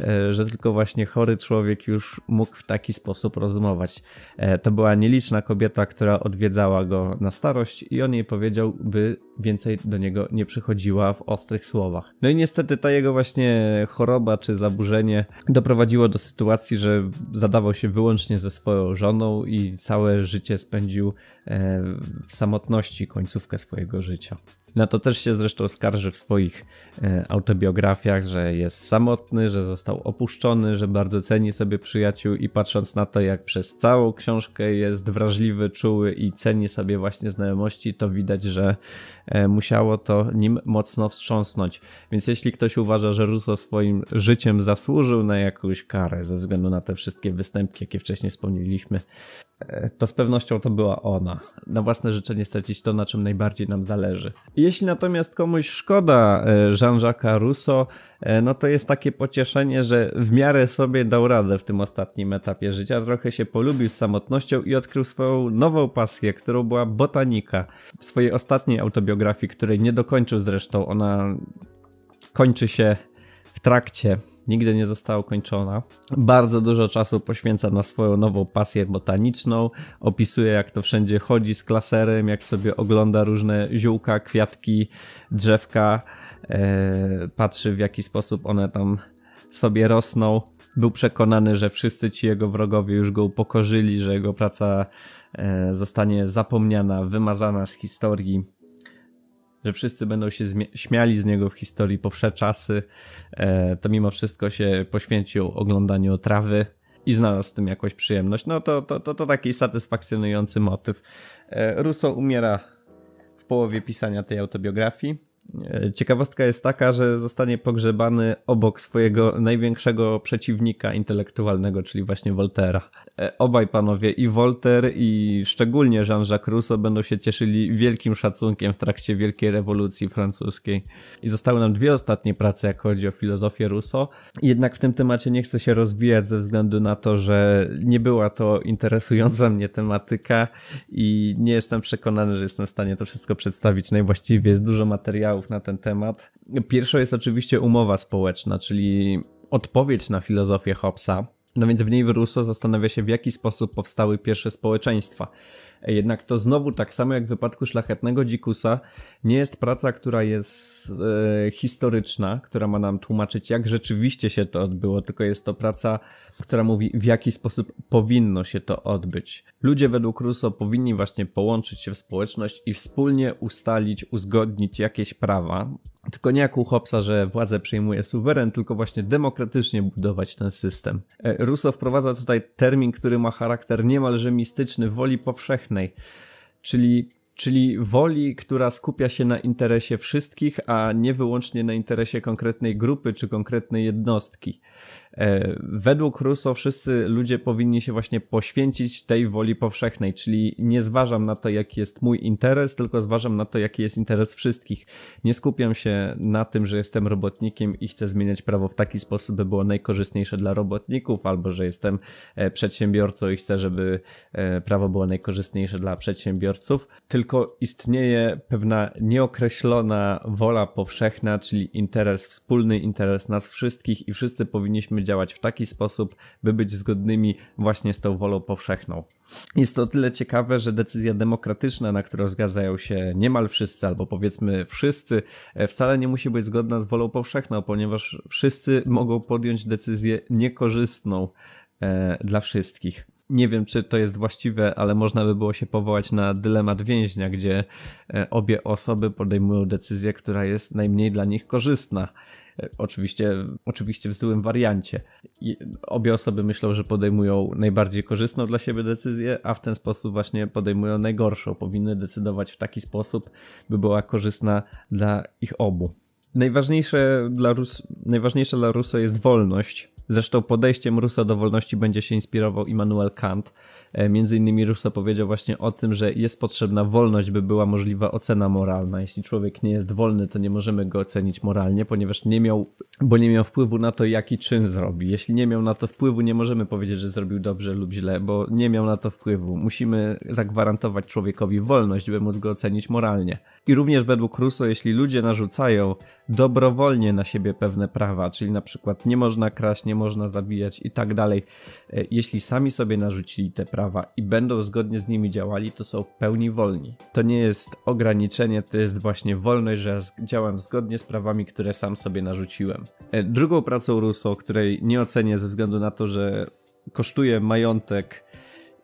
E, że tylko właśnie chory człowiek już mógł w taki sposób rozumować. E, to była nieliczna kobieta, która odwiedzała go na starość i on jej powiedział, by więcej do niego nie przychodziła w ostrych słowach. No i niestety ta jego właśnie choroba czy zaburzenie doprowadziło do sytuacji, że zadawał się wyłącznie ze swoją żoną i całe życie spędził e, w samotności końcówkę swojego życia. Na no to też się zresztą skarży w swoich e, autobiografiach, że jest samotny, że został opuszczony, że bardzo ceni sobie przyjaciół i patrząc na to, jak przez całą książkę jest wrażliwy, czuły i ceni sobie właśnie znajomości, to widać, że e, musiało to nim mocno wstrząsnąć. Więc jeśli ktoś uważa, że Russo swoim życiem zasłużył na jakąś karę ze względu na te wszystkie występki, jakie wcześniej wspomnieliśmy, E, to z pewnością to była ona. Na własne życzenie stracić to, na czym najbardziej nam zależy. Jeśli natomiast komuś szkoda e, Jean-Jacques Rousseau, no to jest takie pocieszenie, że w miarę sobie dał radę w tym ostatnim etapie życia. Trochę się polubił z samotnością i odkrył swoją nową pasję, którą była botanika. W swojej ostatniej autobiografii, której nie dokończył zresztą, ona kończy się w trakcie nigdy nie została ukończona. Bardzo dużo czasu poświęca na swoją nową pasję botaniczną, opisuje jak to wszędzie chodzi z klaserem, jak sobie ogląda różne ziółka, kwiatki, drzewka, e, patrzy w jaki sposób one tam sobie rosną. Był przekonany, że wszyscy ci jego wrogowie już go upokorzyli, że jego praca e, zostanie zapomniana, wymazana z historii że wszyscy będą się śmiali z niego w historii po wsze czasy, e, to mimo wszystko się poświęcił oglądaniu trawy i znalazł w tym jakąś przyjemność. No to, to, to, to taki satysfakcjonujący motyw. E, Russo umiera w połowie pisania tej autobiografii. E, ciekawostka jest taka, że zostanie pogrzebany obok swojego największego przeciwnika intelektualnego, czyli właśnie Voltera. E, obaj panowie, i Volter i szczególnie Jean-Jacques Rousseau, będą się cieszyli wielkim szacunkiem w trakcie Wielkiej Rewolucji Francuskiej. I zostały nam dwie ostatnie prace, jak chodzi o filozofię Rousseau. Jednak w tym temacie nie chcę się rozwijać ze względu na to, że nie była to interesująca mnie tematyka i nie jestem przekonany, że jestem w stanie to wszystko przedstawić najwłaściwie. Jest dużo materiału materiałów na ten temat. Pierwsza jest oczywiście umowa społeczna, czyli odpowiedź na filozofię Hobbesa. No więc w niej Russo zastanawia się, w jaki sposób powstały pierwsze społeczeństwa. Jednak to znowu tak samo jak w wypadku szlachetnego dzikusa, nie jest praca, która jest e, historyczna, która ma nam tłumaczyć, jak rzeczywiście się to odbyło, tylko jest to praca, która mówi, w jaki sposób powinno się to odbyć. Ludzie według Russo powinni właśnie połączyć się w społeczność i wspólnie ustalić, uzgodnić jakieś prawa, tylko nie jak u Hobbesa, że władzę przejmuje suweren, tylko właśnie demokratycznie budować ten system. E, Russo wprowadza tutaj termin, który ma charakter niemalże mistyczny woli powszechnej, czyli, czyli woli, która skupia się na interesie wszystkich, a nie wyłącznie na interesie konkretnej grupy czy konkretnej jednostki. E, według Russo wszyscy ludzie powinni się właśnie poświęcić tej woli powszechnej, czyli nie zważam na to, jaki jest mój interes, tylko zważam na to, jaki jest interes wszystkich. Nie skupiam się na tym, że jestem robotnikiem i chcę zmieniać prawo w taki sposób, by było najkorzystniejsze dla robotników, albo że jestem e, przedsiębiorcą i chcę, żeby e, prawo było najkorzystniejsze dla przedsiębiorców, tylko istnieje pewna nieokreślona wola powszechna, czyli interes wspólny, interes nas wszystkich i wszyscy powinniśmy działać w taki sposób, by być zgodnymi właśnie z tą wolą powszechną. Jest to o tyle ciekawe, że decyzja demokratyczna, na którą zgadzają się niemal wszyscy, albo powiedzmy wszyscy, e, wcale nie musi być zgodna z wolą powszechną, ponieważ wszyscy mogą podjąć decyzję niekorzystną e, dla wszystkich. Nie wiem, czy to jest właściwe, ale można by było się powołać na dylemat więźnia, gdzie e, obie osoby podejmują decyzję, która jest najmniej dla nich korzystna. Oczywiście, oczywiście w złym wariancie. I obie osoby myślą, że podejmują najbardziej korzystną dla siebie decyzję, a w ten sposób właśnie podejmują najgorszą. Powinny decydować w taki sposób, by była korzystna dla ich obu. Najważniejsze dla Rus najważniejsze dla Russo jest wolność Zresztą podejściem Rusa do wolności będzie się inspirował Immanuel Kant. E, między innymi Rusa powiedział właśnie o tym, że jest potrzebna wolność, by była możliwa ocena moralna. Jeśli człowiek nie jest wolny, to nie możemy go ocenić moralnie, ponieważ nie miał, bo nie miał wpływu na to, jaki czyn zrobi. Jeśli nie miał na to wpływu, nie możemy powiedzieć, że zrobił dobrze lub źle, bo nie miał na to wpływu. Musimy zagwarantować człowiekowi wolność, by móc go ocenić moralnie. I również według Russo, jeśli ludzie narzucają dobrowolnie na siebie pewne prawa, czyli na przykład nie można kraść, nie można zabijać i tak dalej, e, jeśli sami sobie narzucili te prawa i będą zgodnie z nimi działali, to są w pełni wolni. To nie jest ograniczenie, to jest właśnie wolność, że ja działam zgodnie z prawami, które sam sobie narzuciłem. E, drugą pracą Russo, której nie ocenię ze względu na to, że kosztuje majątek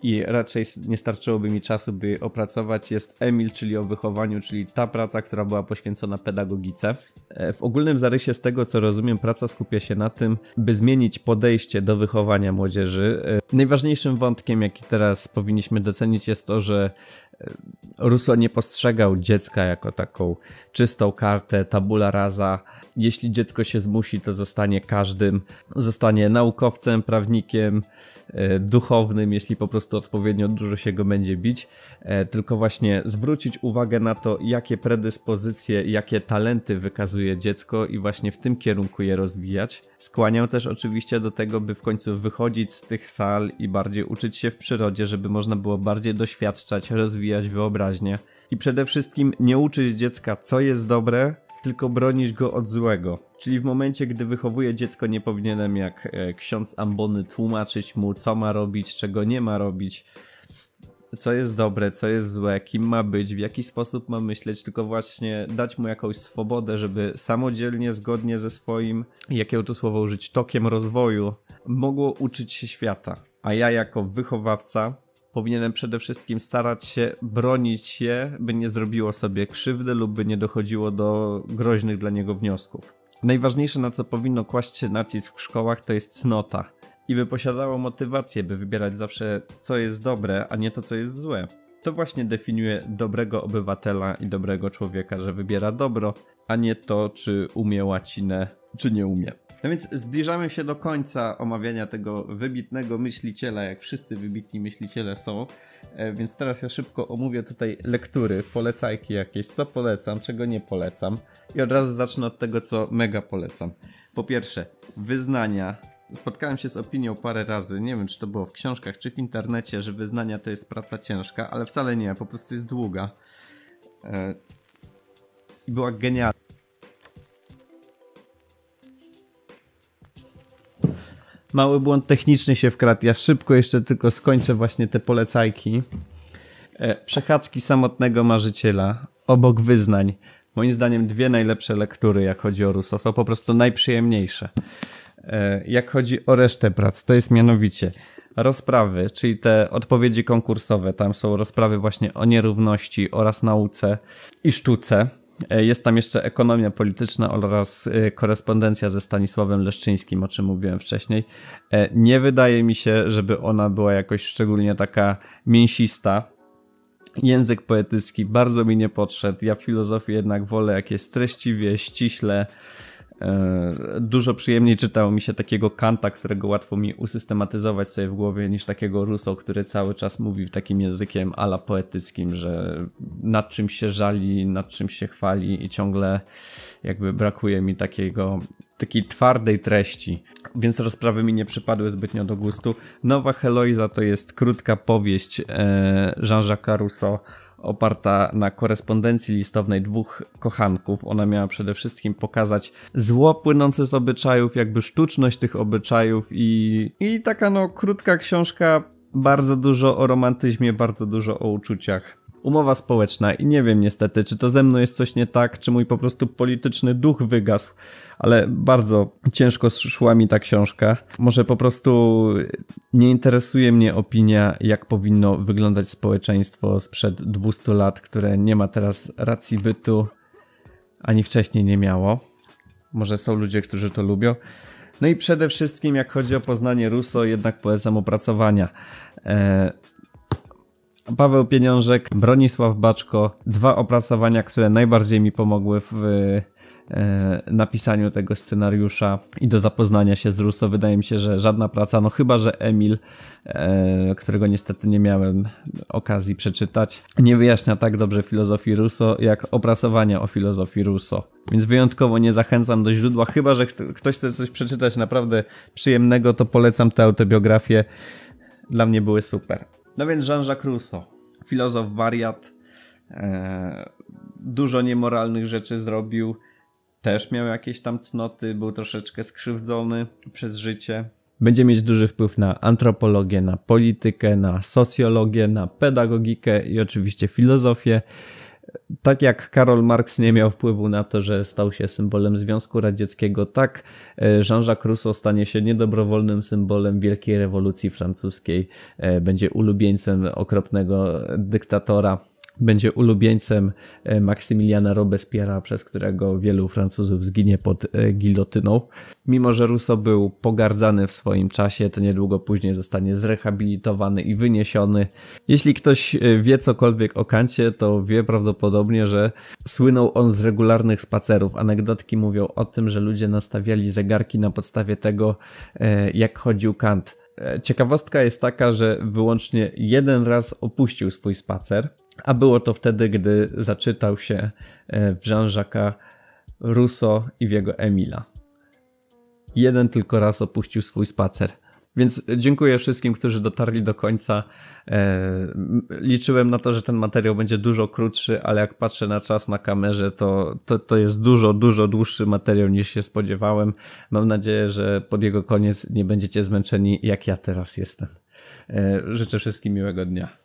i raczej nie starczyłoby mi czasu, by opracować, jest Emil, czyli o wychowaniu, czyli ta praca, która była poświęcona pedagogice. E, w ogólnym zarysie z tego, co rozumiem, praca skupia się na tym, by zmienić podejście do wychowania młodzieży. E, najważniejszym wątkiem, jaki teraz powinniśmy docenić, jest to, że Russo nie postrzegał dziecka jako taką czystą kartę, tabula rasa. Jeśli dziecko się zmusi, to zostanie każdym. Zostanie naukowcem, prawnikiem, e, duchownym, jeśli po prostu odpowiednio dużo się go będzie bić. E, tylko właśnie zwrócić uwagę na to, jakie predyspozycje, jakie talenty wykazuje dziecko i właśnie w tym kierunku je rozwijać. Skłaniał też oczywiście do tego, by w końcu wychodzić z tych sal i bardziej uczyć się w przyrodzie, żeby można było bardziej doświadczać, rozwijać rozwijać wyobraźnię i przede wszystkim nie uczyć dziecka, co jest dobre, tylko bronić go od złego. Czyli w momencie, gdy wychowuję dziecko, nie powinienem jak e, ksiądz Ambony tłumaczyć mu, co ma robić, czego nie ma robić, co jest dobre, co jest złe, kim ma być, w jaki sposób ma myśleć, tylko właśnie dać mu jakąś swobodę, żeby samodzielnie, zgodnie ze swoim, jakiego to słowo użyć, tokiem rozwoju, mogło uczyć się świata. A ja jako wychowawca powinienem przede wszystkim starać się bronić je, by nie zrobiło sobie krzywdy lub by nie dochodziło do groźnych dla niego wniosków. Najważniejsze, na co powinno kłaść się nacisk w szkołach, to jest cnota i by posiadało motywację, by wybierać zawsze co jest dobre, a nie to, co jest złe. To właśnie definiuje dobrego obywatela i dobrego człowieka, że wybiera dobro, a nie to, czy umie łacinę, czy nie umie. No więc zbliżamy się do końca omawiania tego wybitnego myśliciela, jak wszyscy wybitni myśliciele są. E, więc teraz ja szybko omówię tutaj lektury, polecajki jakieś, co polecam, czego nie polecam. I od razu zacznę od tego, co mega polecam. Po pierwsze, wyznania. Spotkałem się z opinią parę razy, nie wiem czy to było w książkach czy w internecie, że wyznania to jest praca ciężka, ale wcale nie, po prostu jest długa. E, I była genialna mały błąd techniczny się wkradł. Ja szybko jeszcze tylko skończę właśnie te polecajki. E, przechadzki samotnego marzyciela obok wyznań. Moim zdaniem dwie najlepsze lektury, jak chodzi o Russo, są po prostu najprzyjemniejsze. E, jak chodzi o resztę prac, to jest mianowicie rozprawy, czyli te odpowiedzi konkursowe. Tam są rozprawy właśnie o nierówności oraz nauce i sztuce E, jest tam jeszcze ekonomia polityczna oraz e, korespondencja ze Stanisławem Leszczyńskim, o czym mówiłem wcześniej. E, nie wydaje mi się, żeby ona była jakoś szczególnie taka mięsista. Język poetycki bardzo mi nie podszedł. Ja w filozofii jednak wolę, jak jest treściwie, ściśle E, dużo przyjemniej czytało mi się takiego Kanta, którego łatwo mi usystematyzować sobie w głowie, niż takiego Russo, który cały czas mówi w takim językiem ala poetyckim, że nad czym się żali, nad czym się chwali i ciągle jakby brakuje mi takiego takiej twardej treści, więc rozprawy mi nie przypadły zbytnio do gustu. Nowa Heloiza to jest krótka powieść e, Jean-Jacques Rousseau, oparta na korespondencji listownej dwóch kochanków. Ona miała przede wszystkim pokazać zło płynące z obyczajów, jakby sztuczność tych obyczajów i, i taka no krótka książka, bardzo dużo o romantyzmie, bardzo dużo o uczuciach umowa społeczna i nie wiem niestety, czy to ze mną jest coś nie tak, czy mój po prostu polityczny duch wygasł, ale bardzo ciężko szła mi ta książka. Może po prostu nie interesuje mnie opinia, jak powinno wyglądać społeczeństwo sprzed 200 lat, które nie ma teraz racji bytu, ani wcześniej nie miało. Może są ludzie, którzy to lubią. No i przede wszystkim, jak chodzi o poznanie Russo, jednak poezam opracowania. E, Paweł Pieniążek, Bronisław Baczko, dwa opracowania, które najbardziej mi pomogły w e, napisaniu tego scenariusza i do zapoznania się z Russo. Wydaje mi się, że żadna praca, no chyba, że Emil, e, którego niestety nie miałem okazji przeczytać, nie wyjaśnia tak dobrze filozofii Russo, jak opracowania o filozofii Russo. Więc wyjątkowo nie zachęcam do źródła, chyba, że ktoś chce coś przeczytać naprawdę przyjemnego, to polecam te autobiografie. Dla mnie były super. No więc Jean-Jacques Rousseau, filozof wariat, e, dużo niemoralnych rzeczy zrobił, też miał jakieś tam cnoty, był troszeczkę skrzywdzony przez życie. Będzie mieć duży wpływ na antropologię, na politykę, na socjologię, na pedagogikę i oczywiście filozofię tak jak Karol Marx nie miał wpływu na to, że stał się symbolem Związku Radzieckiego, tak e, Jean-Jacques Rousseau stanie się niedobrowolnym symbolem wielkiej rewolucji francuskiej, e, będzie ulubieńcem okropnego dyktatora będzie ulubieńcem e, Maksymiliana Robespiera, przez którego wielu Francuzów zginie pod e, gilotyną. Mimo, że Rousseau był pogardzany w swoim czasie, to niedługo później zostanie zrehabilitowany i wyniesiony. Jeśli ktoś e, wie cokolwiek o Kancie, to wie prawdopodobnie, że słynął on z regularnych spacerów. Anegdotki mówią o tym, że ludzie nastawiali zegarki na podstawie tego, jak chodził Kant. Ciekawostka jest taka, że wyłącznie jeden raz opuścił swój spacer a było to wtedy, gdy zaczytał się w e, jean jacquesa Rousseau i w jego Emila. Jeden tylko raz opuścił swój spacer. Więc dziękuję wszystkim, którzy dotarli do końca. E, liczyłem na to, że ten materiał będzie dużo krótszy, ale jak patrzę na czas na kamerze, to, to, to jest dużo, dużo dłuższy materiał niż się spodziewałem. Mam nadzieję, że pod jego koniec nie będziecie zmęczeni, jak ja teraz jestem. E, życzę wszystkim miłego dnia.